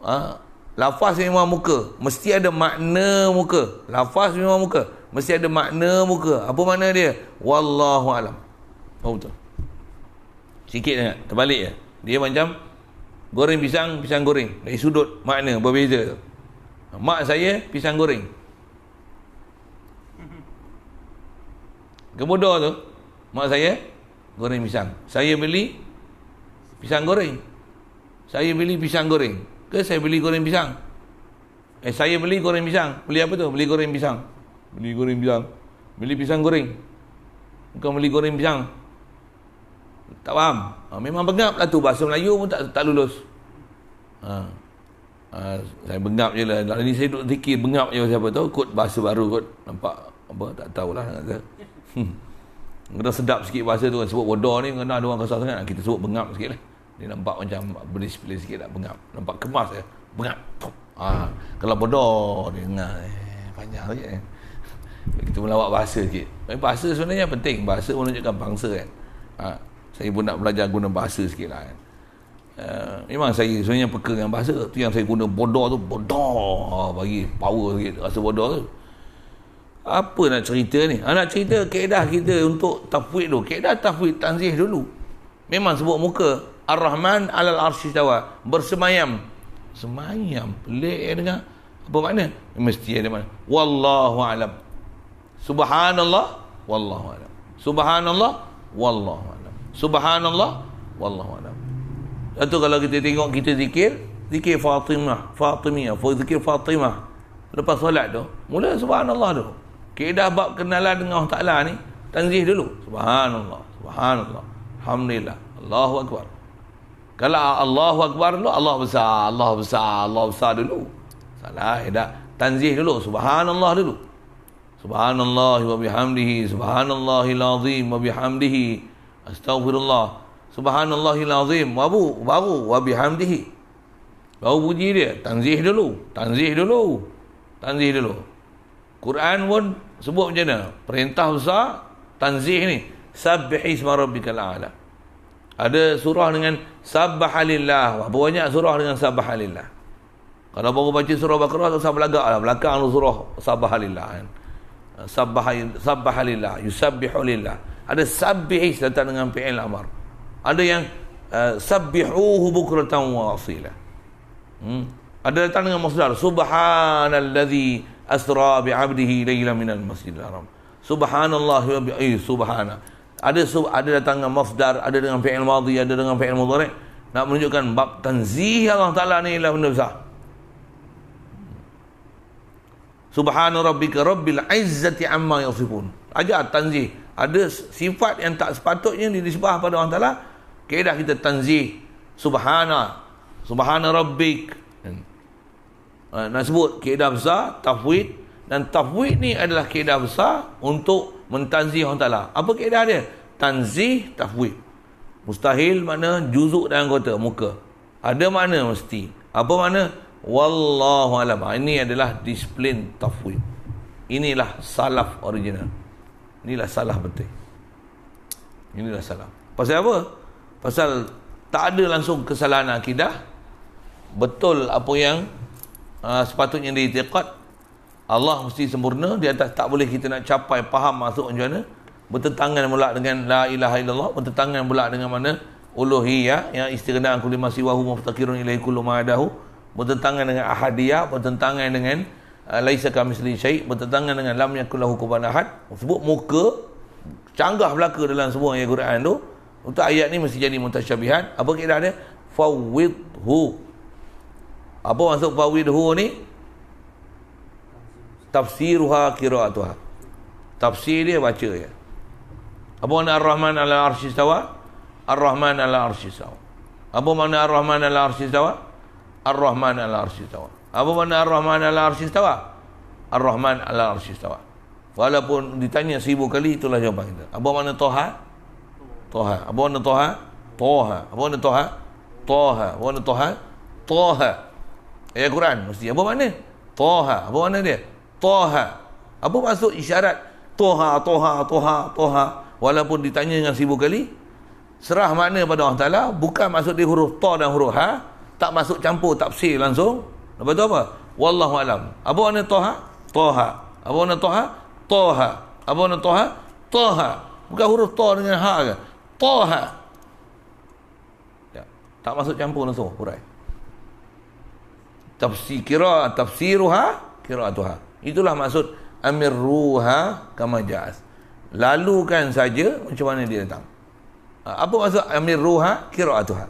ha? lafaz memang muka mesti ada makna muka lafaz memang muka mesti ada makna muka apa makna dia wallahu alam oh, betul sikit sangat terbalik je ya? dia macam goreng pisang pisang goreng dari sudut makna berbeza tu Mak saya pisang goreng. Kebodoh tu. Mak saya goreng pisang. Saya beli pisang goreng. Saya beli pisang goreng. Ke saya beli goreng pisang? Eh saya beli goreng pisang. Beli apa tu? Beli goreng pisang. Beli goreng pisang. Beli pisang goreng. Bukan beli goreng pisang. Tak faham. Ha, memang pengap lah tu. Bahasa Melayu pun tak, tak lulus. Haa. Ah. Ah, saya bengap je lah. Ini saya duduk fikir bengap je siapa tahu. Kod bahasa baru kot. Nampak apa tak tahulah. Kata. Hmm. Kena sedap sikit bahasa tu. kan. Sebut bodoh ni. Kena ada orang kasar sangat. Kita sebut bengap sikit lah. Dia nampak macam berdisiplin sikit tak lah, Bengap. Nampak kemas je. Ya. Bengap. Ha. Kalau bodoh dia dengar. Eh, panjang sikit kan. Eh. Kita melawat bahasa sikit. Bahasa sebenarnya penting. Bahasa menunjukkan bangsa kan. Ha. Saya pun nak belajar guna bahasa sikit lah kan. Eh, memang saya sebenarnya peka dengan bahasa tu yang saya guna bodoh tu bodoh ha, bagi power sikit rasa bodoh tu apa nak cerita ni ha, nak cerita keedah kita untuk tafwid tu keedah tafwid tanzih dulu memang sebut muka Ar-Rahman alal arsy bersemayam semayam pelik yang dengar apa makna mesti ada makna wallahu alam subhanallah wallahu alam subhanallah wallahu alam subhanallah wallahu alam Contoh kalau kita tengok kita zikir, zikir Fatimah, Fatimiyah, zikir Fatimah. Lepas solat tu, mula subhanallah tu. Kaedah bab kenalan dengan Allah Ta'ala ni, tanzih dulu. Subhanallah, subhanallah. Alhamdulillah. Allahu Akbar. Kalau Allahu Akbar dulu, Allah besar, Allah besar, Allah besar dulu. Salah, tidak. Tanzih dulu, subhanallah dulu. Subhanallah wa bihamdihi, subhanallah al-azim wa bihamdihi. Astaghfirullah. Subhanallahil azim wabu baru wabihamdihi. Baru puji dia, tanzih dulu, tanzih dulu. Tanzih dulu. Quran pun sebut macam mana? Perintah besar tanzih ni, sabbihi isma rabbikal a'la. Ada surah dengan sabbahalillah, banyak surah dengan sabbahalillah. Kalau baru baca surah Baqarah tu sampai lagak lah belakang surah sabbahalillah kan. Sabbahalillah, yusabbihu lillah. Ada sabbihi datang dengan fi'il amar ada yang eh, sabbihuhu bukratan wa asila hmm. ada datang dengan masdar subhanallazi asra bi abdihi laila minal masjidil haram subhanallah wa eh, bi eh, subhana ada sub, ada datang dengan masdar ada dengan fi'il madhi ada dengan fi'il mudhari nak menunjukkan bab tanzih Allah Ta'ala ni lah benda besar Subhana rabbika rabbil izzati amma yasifun. Ajar tanzih. Ada sifat yang tak sepatutnya disebah pada Allah Taala Okay dah kita tanzih. Subhana. Subhana Rabbik. Uh, nak sebut kaedah besar, tafwid. Dan tafwid ni adalah kaedah besar untuk mentanzih orang ta'ala. Apa kaedah dia? Tanzih, tafwid. Mustahil makna juzuk dan anggota, muka. Ada makna mesti. Apa makna? Wallahu alam. Ah, ini adalah disiplin tafwid. Inilah salaf original. Inilah salah betul. Inilah salaf. Pasal apa? pasal tak ada langsung kesalahan akidah betul apa yang uh, sepatutnya diiktikad Allah mesti sempurna di atas tak boleh kita nak capai faham masuk macam mana bertentangan pula dengan la ilaha illallah bertentangan pula dengan mana uluhiyah ya, yang istighna'an kulli ma siwahu muftakirun ilaihi kullu ma bertentangan dengan ahadiyah bertentangan dengan uh, laisa kamisli syai' bertentangan dengan lam yakul lahu kufuwan sebut muka canggah belaka dalam semua ayat Quran tu untuk ayat ni mesti jadi mutasyabihat. Apa kira dia? Fawidhu. Apa maksud fawidhu ni? Tafsiruha kiraatuha. Tafsir dia baca ya. Apa makna Ar-Rahman ala arsistawa? Ar-Rahman ala arsistawa. Apa makna Ar-Rahman ala arsistawa? Ar-Rahman ala arsistawa. Apa makna Ar-Rahman ala arsistawa? Ar-Rahman ala arsistawa. Walaupun ditanya seribu kali itulah jawapan kita. Apa makna Tuhan? Toha. Apa makna Toha? Toha. Apa makna Toha? Toha. Apa makna Toha? Toha. Ayat Quran mesti. Apa makna? Toha. Apa makna dia? Toha. Apa maksud isyarat Toha, Toha, Toha, Toha. Walaupun ditanya dengan sibuk kali. Serah makna pada Allah Ta'ala. Bukan maksud dia huruf Ta dan huruf Ha. Tak masuk campur tafsir langsung. Lepas tu apa? Wallahu alam. Apa makna Toha? Toha. Apa makna Toha? Toha. Apa makna Toha? Toha. Bukan huruf Ta dengan Ha ke? Toha. Ya. Tak masuk campur langsung Hurai. Tafsir kira tafsiruha kira tuha. Itulah maksud amir ruha kama ja'as. Lalukan saja macam mana dia datang. Ha, apa maksud amir ruha kira tuha?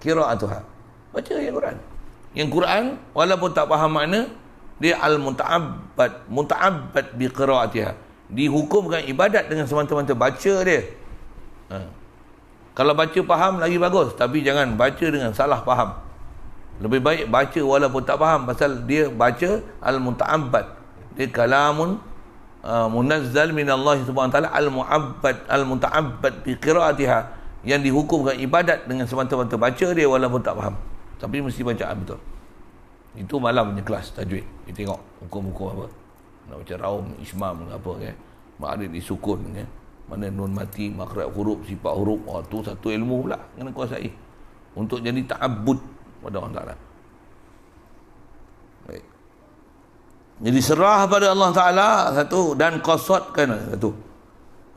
Kira tuha. Baca ayat Quran. Yang Quran walaupun tak faham makna dia al-muta'abbad muta'abbad bi qira'atiha dihukumkan ibadat dengan semata-mata baca dia. Ha. Kalau baca faham lagi bagus tapi jangan baca dengan salah faham. Lebih baik baca walaupun tak faham pasal dia baca al-mutaabbad. Dia kalamun uh, munazzal min Allah Subhanahu al-muabbad al-mutaabbad di kiraatihah yang dihukumkan ibadat dengan semata-mata baca dia walaupun tak faham. Tapi mesti baca ah, betul. Itu malam punya kelas tajwid. Kita tengok hukum-hukum apa. Nak baca raum, ismam apa ke. Ma'arif isukun ke mana nun mati makhraj huruf sifat huruf oh, tu satu ilmu pula kena kuasai untuk jadi ta'abud pada orang Ta'ala baik jadi serah pada Allah Ta'ala satu dan kan satu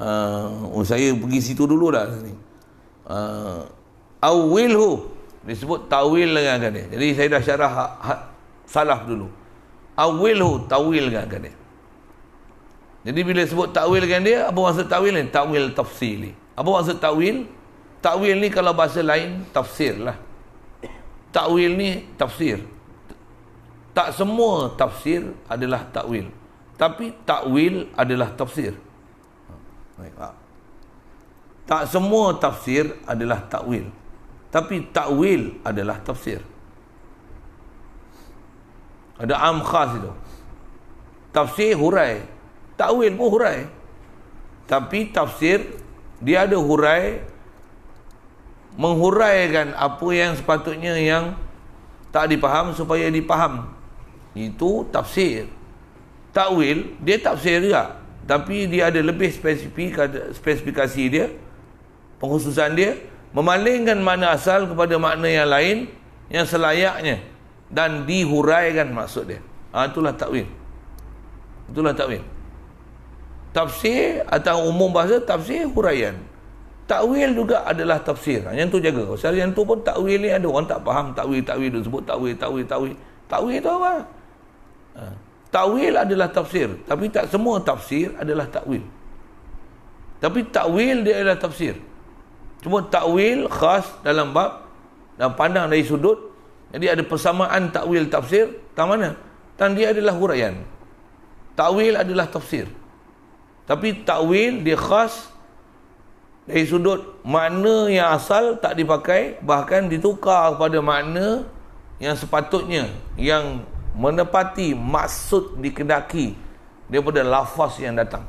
uh, saya pergi situ dulu dah sini. Uh, awilhu disebut tawil dengan kan dia jadi saya dah syarah ha, ha, salah dulu awilhu tawil dengan kan dia jadi bila sebut takwil kan dia, apa maksud takwil ni? Takwil tafsir ni. Apa maksud takwil? Takwil ni kalau bahasa lain, tafsir lah. Takwil ni tafsir. Tak semua tafsir adalah takwil. Tapi takwil adalah tafsir. Tak semua tafsir adalah takwil. Tapi takwil adalah tafsir. Ada am khas itu. Tafsir hurai, Ta'wil pun hurai. Tapi tafsir, dia ada hurai, menghuraikan apa yang sepatutnya yang tak dipaham supaya dipaham. Itu tafsir. Ta'wil, dia tafsir juga. Tapi dia ada lebih spesifik, spesifikasi dia, penghususan dia, memalingkan makna asal kepada makna yang lain, yang selayaknya. Dan dihuraikan maksud dia. Ha, itulah ta'wil. Itulah ta'wil tafsir atau umum bahasa tafsir huraian takwil juga adalah tafsir yang tu jaga pasal yang tu pun takwil ni ada orang tak faham takwil takwil dia sebut takwil takwil takwil takwil tu apa ha. takwil adalah tafsir tapi tak semua tafsir adalah takwil tapi takwil dia adalah tafsir cuma takwil khas dalam bab dan pandang dari sudut jadi ada persamaan takwil tafsir tak mana dan dia adalah huraian takwil adalah tafsir tapi takwil dia khas dari sudut makna yang asal tak dipakai bahkan ditukar kepada makna yang sepatutnya yang menepati maksud dikedaki daripada lafaz yang datang.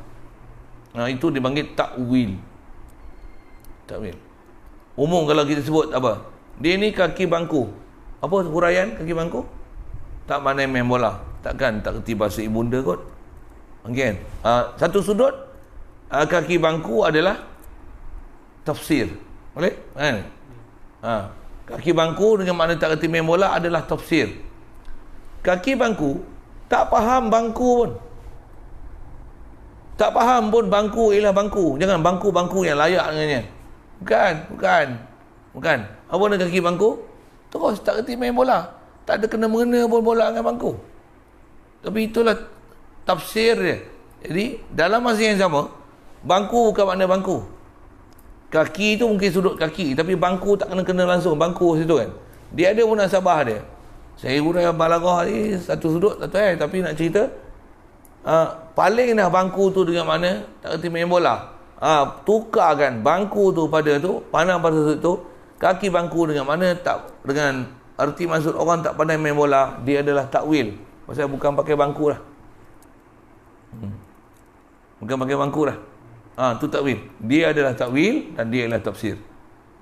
Nah, itu dipanggil takwil. Takwil. Umum kalau kita sebut apa? Dia ni kaki bangku. Apa huraian kaki bangku? Tak mana main bola. Takkan tak kerti bahasa ibunda kot. Okey. Uh, satu sudut uh, kaki bangku adalah tafsir. Boleh? Kan? Uh, kaki bangku dengan makna tak reti main bola adalah tafsir. Kaki bangku tak faham bangku pun. Tak faham pun bangku ialah bangku. Jangan bangku-bangku yang layak dengannya. Bukan, bukan. Bukan. Apa nak kaki bangku? Terus tak reti main bola. Tak ada kena mengena pun bola dengan bangku. Tapi itulah tafsir dia. Jadi dalam masa yang sama, bangku bukan makna bangku. Kaki tu mungkin sudut kaki tapi bangku tak kena kena langsung bangku situ kan. Dia ada munasabah dia. Saya guna yang balagah ni satu sudut satu eh tapi nak cerita uh, paling dah bangku tu dengan mana tak kena main bola. Ah tukarkan bangku tu pada tu pandang pada sudut tu kaki bangku dengan mana tak dengan erti maksud orang tak pandai main bola dia adalah takwil. Pasal bukan pakai bangku lah. Hmm. Bukan pakai mangkuk lah. Ha, itu takwil. Dia adalah takwil dan dia adalah tafsir.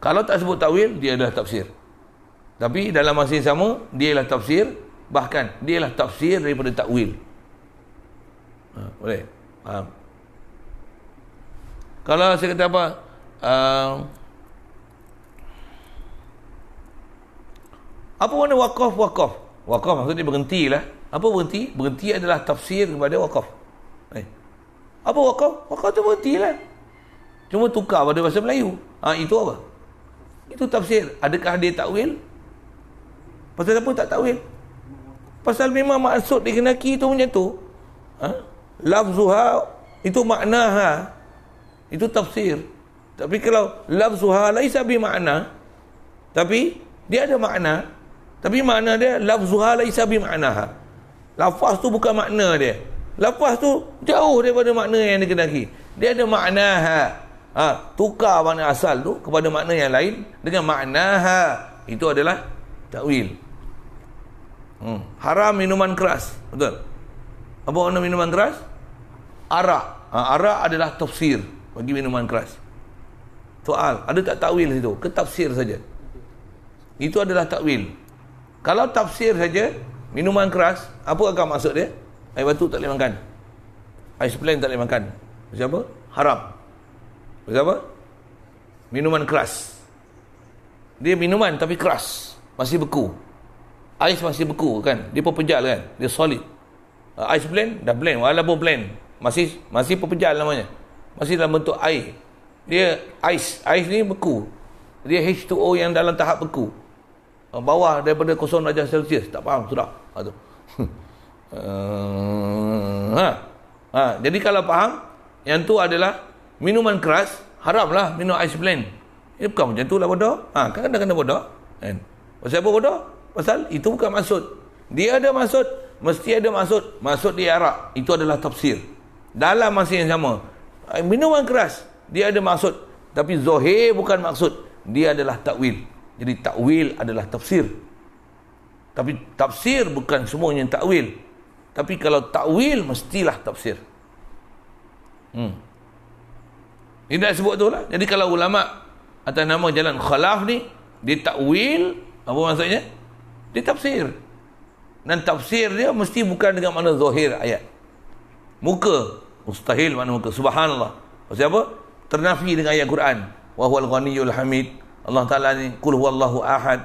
Kalau tak sebut takwil, dia adalah tafsir. Tapi dalam masa yang sama, dia adalah tafsir. Bahkan, dia adalah tafsir daripada takwil. Ha, boleh? Faham? Kalau saya kata apa? Um, apa mana wakaf-wakaf? Wakaf maksudnya berhenti lah. Apa berhenti? Berhenti adalah tafsir kepada wakaf. Wakaf. Eh. Apa wakaf? Wakaf tu berhenti lah. Cuma tukar pada bahasa Melayu. Ha, itu apa? Itu tafsir. Adakah dia takwil? Pasal apa tak takwil? Pasal memang maksud dikenaki itu macam tu. Ha? Lafzuha itu makna ha? Itu tafsir. Tapi kalau lafzuha laisa bi makna tapi dia ada makna tapi makna dia lafzuha laisa bi makna ha? Lafaz tu bukan makna dia. Lepas tu jauh daripada makna yang dikenali. Dia ada makna ha. ha. Tukar makna asal tu kepada makna yang lain dengan makna ha. Itu adalah takwil. Hmm. Haram minuman keras. Betul. Apa makna minuman keras? Arak. Ha. Arak adalah tafsir bagi minuman keras. Soal, ada tak takwil situ? Ke tafsir saja? Itu adalah takwil. Kalau tafsir saja, minuman keras, apa akan maksud dia? air batu tak boleh makan air spline tak boleh makan macam apa? haram macam apa? minuman keras dia minuman tapi keras masih beku ais masih beku kan dia pepejal kan dia solid ah, ais blend dah blend walaupun blend masih masih pepejal namanya masih dalam bentuk air dia ais ais ni beku dia H2O yang dalam tahap beku ah, bawah daripada kosong darjah celsius tak faham sudah ah, Eh, ha. Ha. Jadi kalau faham, yang tu adalah minuman keras, haramlah minum ice blend. Ini bukan macam tu lah bodoh. Ha, kan dah kena bodoh. Kan? Pasal apa bodoh? Pasal itu bukan maksud. Dia ada maksud, mesti ada maksud. Maksud dia Arab. Itu adalah tafsir. Dalam masa yang sama. Eh, minuman keras, dia ada maksud. Tapi zohir bukan maksud. Dia adalah takwil. Jadi takwil adalah tafsir. Tapi tafsir bukan semuanya takwil. Tapi kalau takwil mestilah tafsir. Hmm. Ini dah sebut tu lah. Jadi kalau ulama atas nama jalan khalaf ni dia takwil apa maksudnya? Dia tafsir. Dan tafsir dia mesti bukan dengan mana zahir ayat. Muka mustahil mana muka subhanallah. Pasal apa? Ternafi dengan ayat Quran. Wa huwal ghaniyyul hamid. Allah Taala ni qul huwallahu ahad.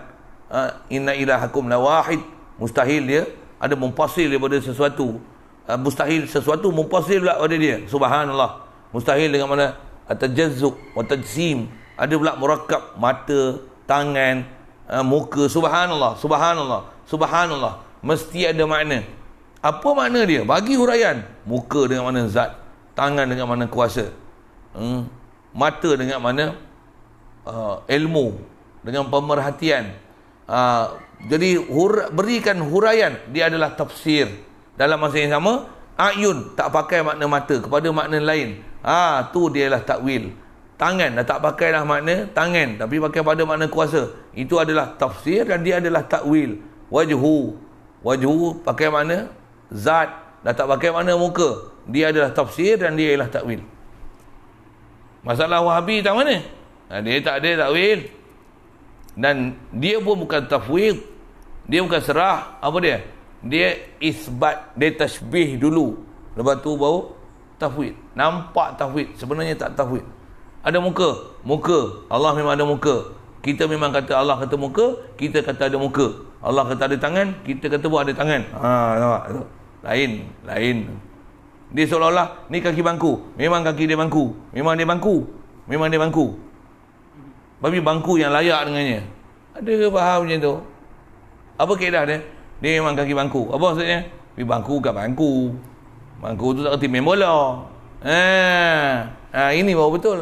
Ha? Inna ilahakum la wahid. Mustahil dia ada mempasir daripada sesuatu uh, mustahil sesuatu mempasir pula pada dia subhanallah mustahil dengan mana atajazzuk wa tajsim ada pula murakab mata tangan uh, muka subhanallah subhanallah subhanallah mesti ada makna apa makna dia bagi huraian muka dengan mana zat tangan dengan mana kuasa hmm. mata dengan mana uh, ilmu dengan pemerhatian Ah, jadi hur, berikan huraian dia adalah tafsir dalam masa yang sama ayun tak pakai makna mata kepada makna lain ha tu dia adalah takwil tangan dah tak pakai pakailah makna tangan tapi pakai pada makna kuasa itu adalah tafsir dan dia adalah takwil wajhu wajhu pakai makna zat dah tak pakai makna muka dia adalah tafsir dan dia adalah takwil masalah wahabi tak mana ah, dia tak ada takwil dan dia pun bukan tafwid dia bukan serah apa dia dia isbat dia tashbih dulu lepas tu bau tafwid nampak tafwid sebenarnya tak tafwid ada muka muka Allah memang ada muka kita memang kata Allah kata muka kita kata ada muka Allah kata ada tangan kita kata pun ada tangan ha nampak tu lain lain dia seolah-olah ni kaki bangku memang kaki dia bangku memang dia bangku memang dia bangku Babi bangku yang layak dengannya ada ke faham macam tu apa keadaan dia dia memang kaki bangku apa maksudnya bagi bangku bukan bangku bangku tu tak kerti main bola eh, ha, ini baru betul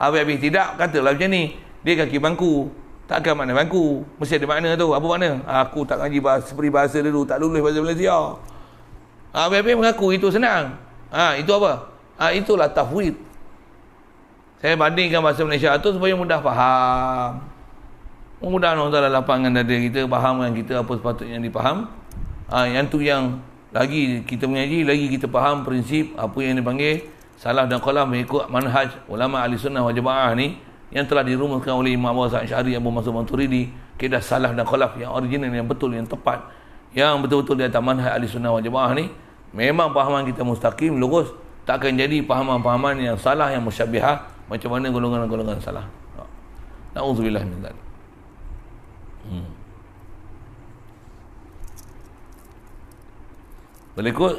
habis-habis tidak katalah macam ni dia kaki bangku takkan mana bangku mesti ada makna tu apa makna aku tak ngaji bahasa peribahasa dulu tak lulus bahasa Malaysia habis-habis mengaku itu senang ha, itu apa ha, itulah tafwid saya bandingkan bahasa Malaysia tu supaya mudah faham mudah orang dalam lapangan dada kita faham kan kita apa sepatutnya yang dipaham ha, yang tu yang lagi kita mengaji lagi kita faham prinsip apa yang dipanggil salah dan kolam mengikut manhaj ulama ahli sunnah wal jamaah ni yang telah dirumuskan oleh Imam Abu Sa'ad Syari Abu Mas'ud Maturidi kedah salah dan kolam yang original yang betul yang tepat yang betul-betul di atas manhaj ahli sunnah wal jamaah ni memang pahaman kita mustaqim lurus takkan jadi pahaman-pahaman yang salah yang musyabihah macam mana golongan-golongan salah na'udzubillah min zalik hmm. berikut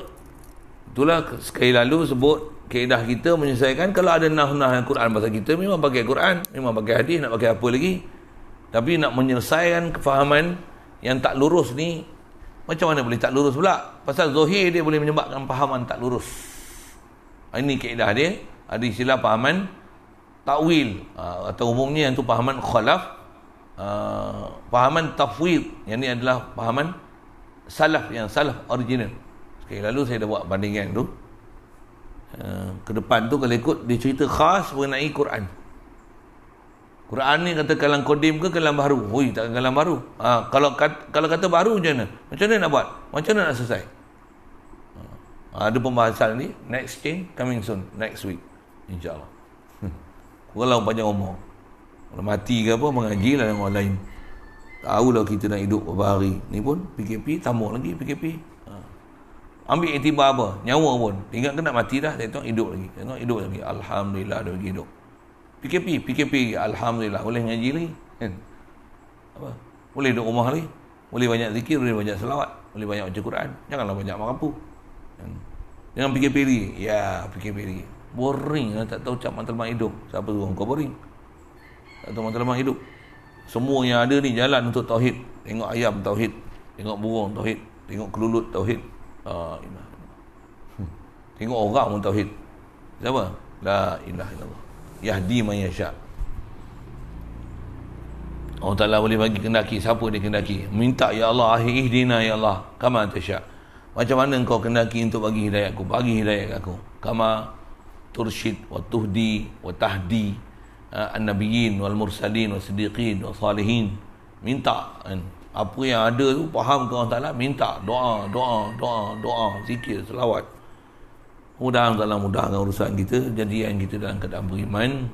itulah sekali lalu sebut keedah kita menyelesaikan kalau ada nahnah yang Quran bahasa kita memang pakai Quran memang pakai hadis nak pakai apa lagi tapi nak menyelesaikan kefahaman yang tak lurus ni macam mana boleh tak lurus pula pasal zuhir dia boleh menyebabkan fahaman tak lurus ah, ini keedah dia ada istilah pahaman takwil uh, ah, atau umumnya yang tu pahaman khalaf uh, pahaman tafwid yang ni adalah pahaman salaf yang salaf original sekali lalu saya dah buat bandingan tu uh, ke depan tu kalau ikut dia cerita khas mengenai Quran Quran ni kata kalam kodim ke kalam baru hui tak kalam baru ha, kalau kat, kalau kata baru macam mana macam mana nak buat macam mana nak selesai uh, ada pembahasan ni next thing coming soon next week insyaAllah Walau panjang umur Kalau mati ke apa Mengaji lah dengan orang lain Tahulah kita nak hidup beberapa hari Ni pun PKP Tambah lagi PKP ha. Ambil iktibar apa Nyawa pun Ingat kena mati dah Saya tengok hidup lagi Tengok hidup lagi Alhamdulillah Dia pergi hidup PKP PKP Alhamdulillah Boleh ngaji lagi kan? apa? Boleh duduk rumah lagi Boleh banyak zikir Boleh banyak selawat Boleh banyak baca Quran Janganlah banyak makapu kan? Jangan PKP lagi Ya PKP lagi Boring lah tak tahu cap matlamat hidup Siapa tu kau boring Tak tahu matlamat hidup Semua yang ada ni jalan untuk tauhid Tengok ayam tauhid Tengok burung tauhid Tengok kelulut tauhid uh, Tengok orang pun tauhid Siapa? La ilaha illallah Yahdi man yasha' Allah Ta'ala boleh bagi kendaki Siapa dia kendaki Minta Ya Allah Akhir ihdina Ya Allah Kama tersyak Macam mana kau kendaki Untuk bagi hidayah aku Bagi hidayat aku Kama turshid wa tuhdi wa tahdi uh, an-nabiyyin wal mursalin wa siddiqin wa salihin minta kan? apa yang ada tu faham ke Allah Taala minta doa doa doa doa zikir selawat mudah dalam mudahkan urusan kita jadi yang kita dalam keadaan beriman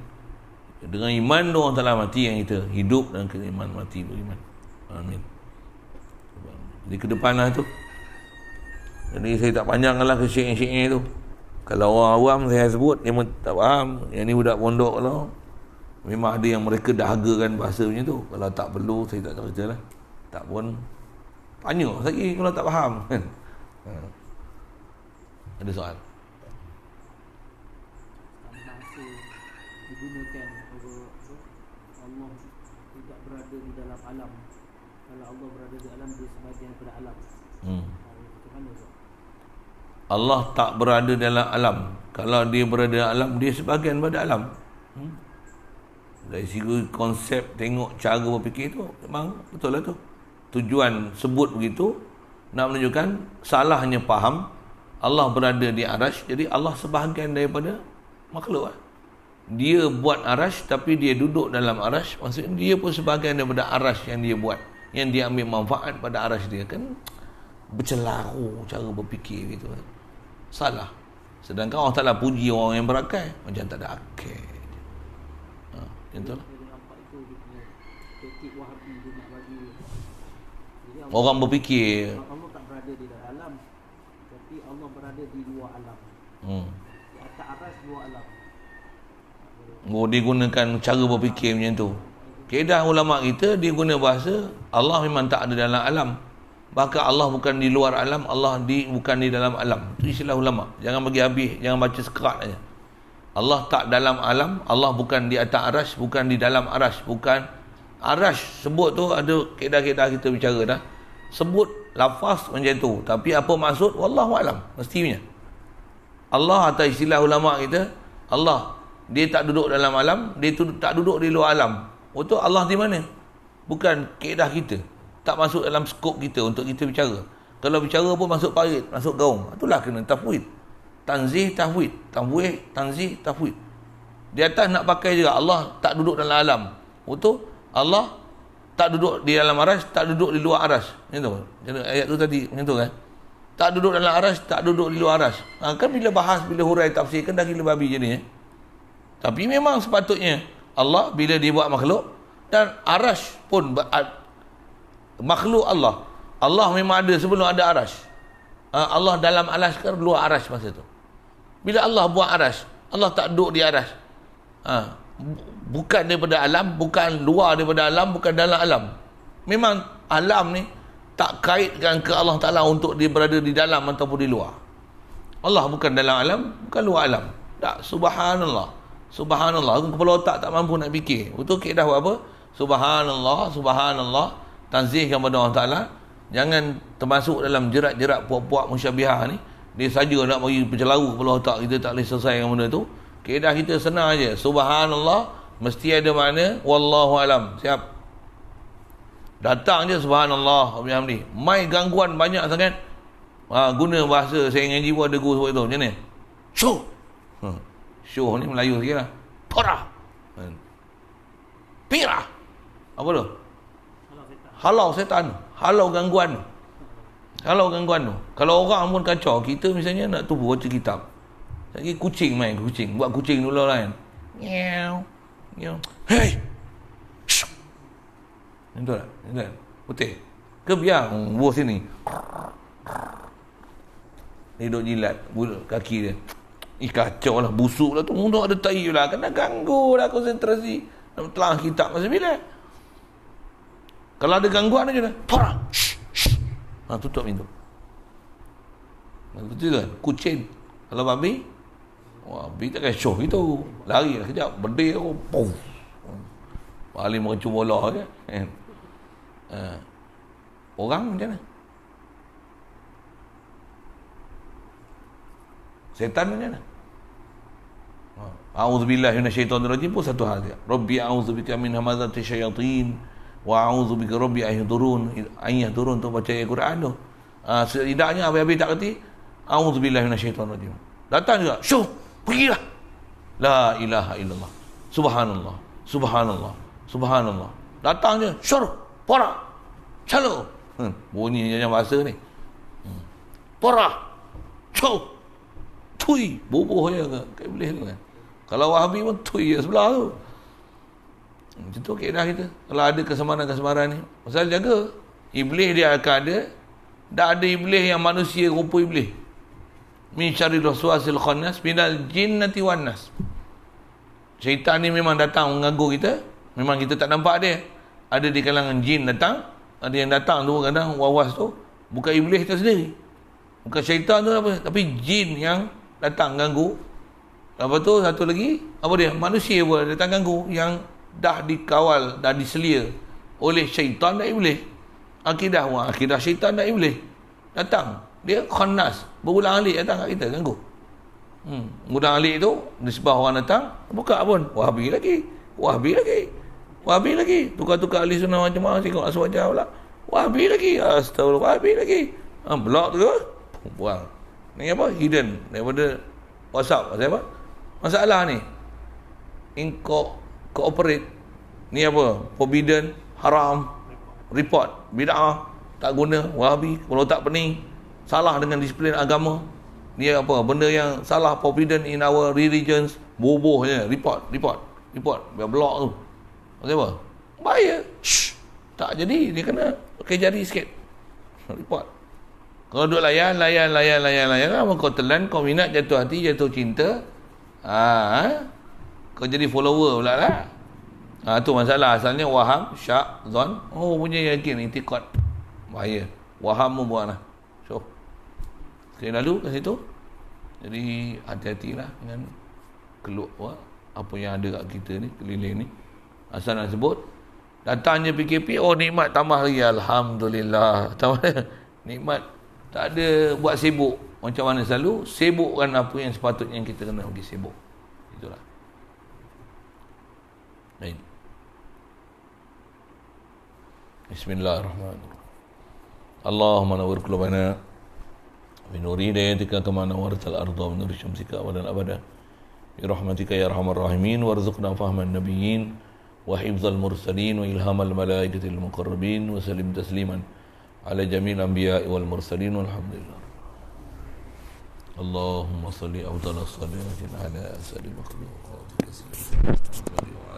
dengan iman doa, Allah Taala mati yang kita hidup dan keimanan mati beriman amin di kedepanlah tu jadi saya tak panjangkanlah ke syekh-syekh tu kalau orang awam saya sebut dia tak faham yang ni budak pondok lo memang ada yang mereka dahagakan bahasa macam tu kalau tak perlu saya tak cerita lah tak pun tanya lagi kalau tak faham kan ha. ada soal hmm. Allah tak berada dalam alam kalau dia berada dalam alam dia sebahagian pada alam hmm? dari segi konsep tengok cara berfikir tu memang betul lah tu tujuan sebut begitu nak menunjukkan salahnya faham Allah berada di aras jadi Allah sebahagian daripada makhluk lah. dia buat aras tapi dia duduk dalam aras maksudnya dia pun sebahagian daripada aras yang dia buat yang dia ambil manfaat pada aras dia kan bercelaru cara berfikir gitu kan. Lah salah sedangkan Allah Ta'ala puji orang yang berakal macam tak ada akal ha, lah. orang berfikir Allah tak berada di dalam alam tapi Allah berada di luar alam hmm. di atas aras luar alam oh, dia gunakan cara berfikir macam tu Kedah ulama kita dia guna bahasa Allah memang tak ada dalam alam Maka Allah bukan di luar alam, Allah di bukan di dalam alam. Itu istilah ulama. Jangan bagi habis, jangan baca sekerat aja. Allah tak dalam alam, Allah bukan di atas aras, bukan di dalam aras, bukan aras sebut tu ada kaedah-kaedah kita bicara dah. Sebut lafaz macam tu, tapi apa maksud wallahu alam mestinya. Allah atau istilah ulama kita, Allah dia tak duduk dalam alam, dia tu, tak duduk di luar alam. Betul Allah di mana? Bukan kaedah kita tak masuk dalam skop kita untuk kita bicara. Kalau bicara pun masuk parit, masuk gaung. Itulah kena tafwid. Tanzih tafwid. Tanwih, tanzih tafwid. Di atas nak pakai juga Allah tak duduk dalam alam. Betul? Allah tak duduk di dalam aras, tak duduk di luar aras. Itu. tu. ayat tu tadi tu kan? Tak duduk dalam aras, tak duduk di luar aras. Ha, kan bila bahas, bila hurai tafsir, kan dah gila babi je ni. Eh? Tapi memang sepatutnya Allah bila dia buat makhluk, dan aras pun makhluk Allah Allah memang ada sebelum ada arash ah, Allah dalam arash ke luar arash masa tu bila Allah buat arash Allah tak duduk di arash ah, ha. bukan daripada alam bukan luar daripada alam bukan dalam alam memang alam ni tak kaitkan ke Allah Ta'ala untuk dia berada di dalam ataupun di luar Allah bukan dalam alam bukan luar alam tak subhanallah subhanallah kepala otak tak mampu nak fikir betul keedah buat apa subhanallah subhanallah tanzihkan kepada Allah Ta'ala jangan termasuk dalam jerat-jerat puak-puak musyabihah ni dia saja nak bagi pencelau kepala otak kita tak boleh selesaikan benda tu kaedah kita senang aje subhanallah mesti ada makna wallahu alam siap datang je subhanallah alhamdulillah mai gangguan banyak sangat ha, guna bahasa saya dengan jiwa ada guru sebab itu macam ni syuh hmm. syuh ni Melayu sikit lah porah hmm. pirah apa tu halau setan tu halau gangguan tu halau gangguan tu kalau orang pun kacau kita misalnya nak tubuh baca kitab lagi kucing main kucing buat kucing dulu lah kan meow meow hey itu lah, itu lah. putih ke biar buah sini dia duduk jilat kaki dia Ih kacau lah busuk lah tu Mudah ada tayu lah Kena ganggu lah konsentrasi Telah kitab masa bila kalau ada gangguan dia kena torak. Ha, tutup pintu. Betul kan? Kucing. Kalau babi, wah, babi takkan syuh gitu. Lari lah kejap. Berdeh aku. Puff. Paling mengecum bola ke. Kan? Eh. Ha. Orang macam mana? Setan macam mana? Ha. A'udzubillah minasyaitonirrajim pun satu hal dia. Rabbi a'udzubika min hamazati syayatin wa a'udzu bika rabbi turun ayah turun untuk baca ayat Quran tu ah setidaknya abi-abi tak reti a'udzu billahi minasyaitonir rajim datang juga syuh pergilah la ilaha illallah subhanallah subhanallah subhanallah datang je syur pora chalo hmm, bunyi bunyinya bahasa ni hmm. pora chau tui bubuh je ke boleh kan kalau wahabi pun tui je sebelah tu macam tu kaedah kita. Kalau ada kesemaran-kesemaran ni. Pasal jaga. Iblis dia akan ada. Tak ada iblis yang manusia rupa iblis. Min syarir rasuasil khanas minal nanti wanas. Syaitan ni memang datang mengganggu kita. Memang kita tak nampak dia. Ada di kalangan jin datang. Ada yang datang tu kadang wawas tu. Bukan iblis tu sendiri. Bukan syaitan tu apa. Tapi jin yang datang ganggu. Lepas tu satu lagi. Apa dia? Manusia pun datang ganggu. Yang dah dikawal dan diselia oleh syaitan dan iblis akidah orang akidah syaitan dan iblis datang dia khanas berulang alik datang kat kita ganggu hmm. berulang alik tu disebab orang datang buka pun wahabi lagi wahabi lagi wahabi lagi tukar-tukar ahli sunnah macam mana tengok asal wajah pula wahabi lagi astagfirullah wahabi lagi ha, ah, blok tu buang ni apa hidden daripada whatsapp pasal apa masalah ni engkau Operate ni apa forbidden haram report bid'ah tak guna wahabi kalau tak pening salah dengan disiplin agama ni apa benda yang salah forbidden in our religions bobohnya report report report biar blok tu maksud apa bahaya Shh. tak jadi dia kena pakai jadi sikit report Kalau duduk layan layan layan layan layan apa kau telan kau minat jatuh hati jatuh cinta ah ha? kau jadi follower pula lah. Ha, tu masalah asalnya waham, syak, zon. Oh punya yakin, intikot. Bahaya. Waham pun buat lah. So. Sekali lalu ke situ. Jadi hati hati lah dengan keluk wah, apa yang ada kat kita ni, keliling ni. Asal nak sebut. Datangnya PKP, oh nikmat tambah lagi. Alhamdulillah. Tambah Nikmat. Tak ada buat sibuk. Macam mana selalu, sibukkan apa yang sepatutnya kita kena pergi sibuk. بسم الله الرحمن الرحيم اللهم نور قلوبنا بنور يديك كما نورت الأرض ونور شمسك أولا أبدا برحمتك يا أرحم الراحمين وارزقنا فهم النبيين وحفظ المرسلين وإلهام الملائكة المقربين وسلم تسليما على جميع الأنبياء والمرسلين والحمد لله اللهم صل أفضل الصلاة على أسأل مخلوقاتك سيدنا محمد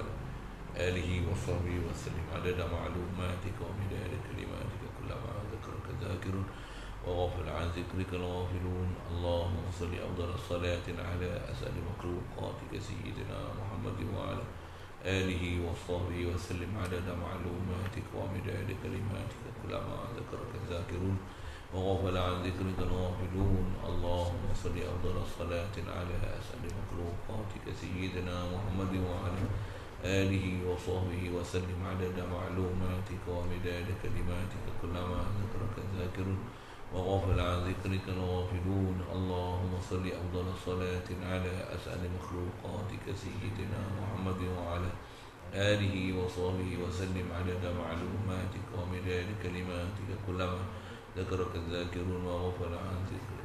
آله وصحبه وسلم عدد معلوماتك ومداد كلماتك كلما ذكرك ذاكر وغفل عن ذكرك الغافلون اللهم صل أفضل الصلاة على أسأل مخلوقاتك سيدنا محمد وعلى آله وصحبه وسلم عدد معلوماتك ومداد كلماتك كلما ذكرك ذاكرون وغفل عن ذكرك الغافلون اللهم صل أفضل الصلاة على أسأل مخلوقاتك سيدنا محمد وعلى آله وصحبه وسلم عدد معلوماتك ومداد كلماتك كلما ذكرك الذاكرون وغافل عن ذكرك الغافلون اللهم صل أفضل صلاة على أسأل مخلوقاتك سيدنا محمد وعلى آله وصحبه وسلم عدد معلوماتك ومداد كلماتك كلما ذكرك الذاكرون وغفل عن ذكرك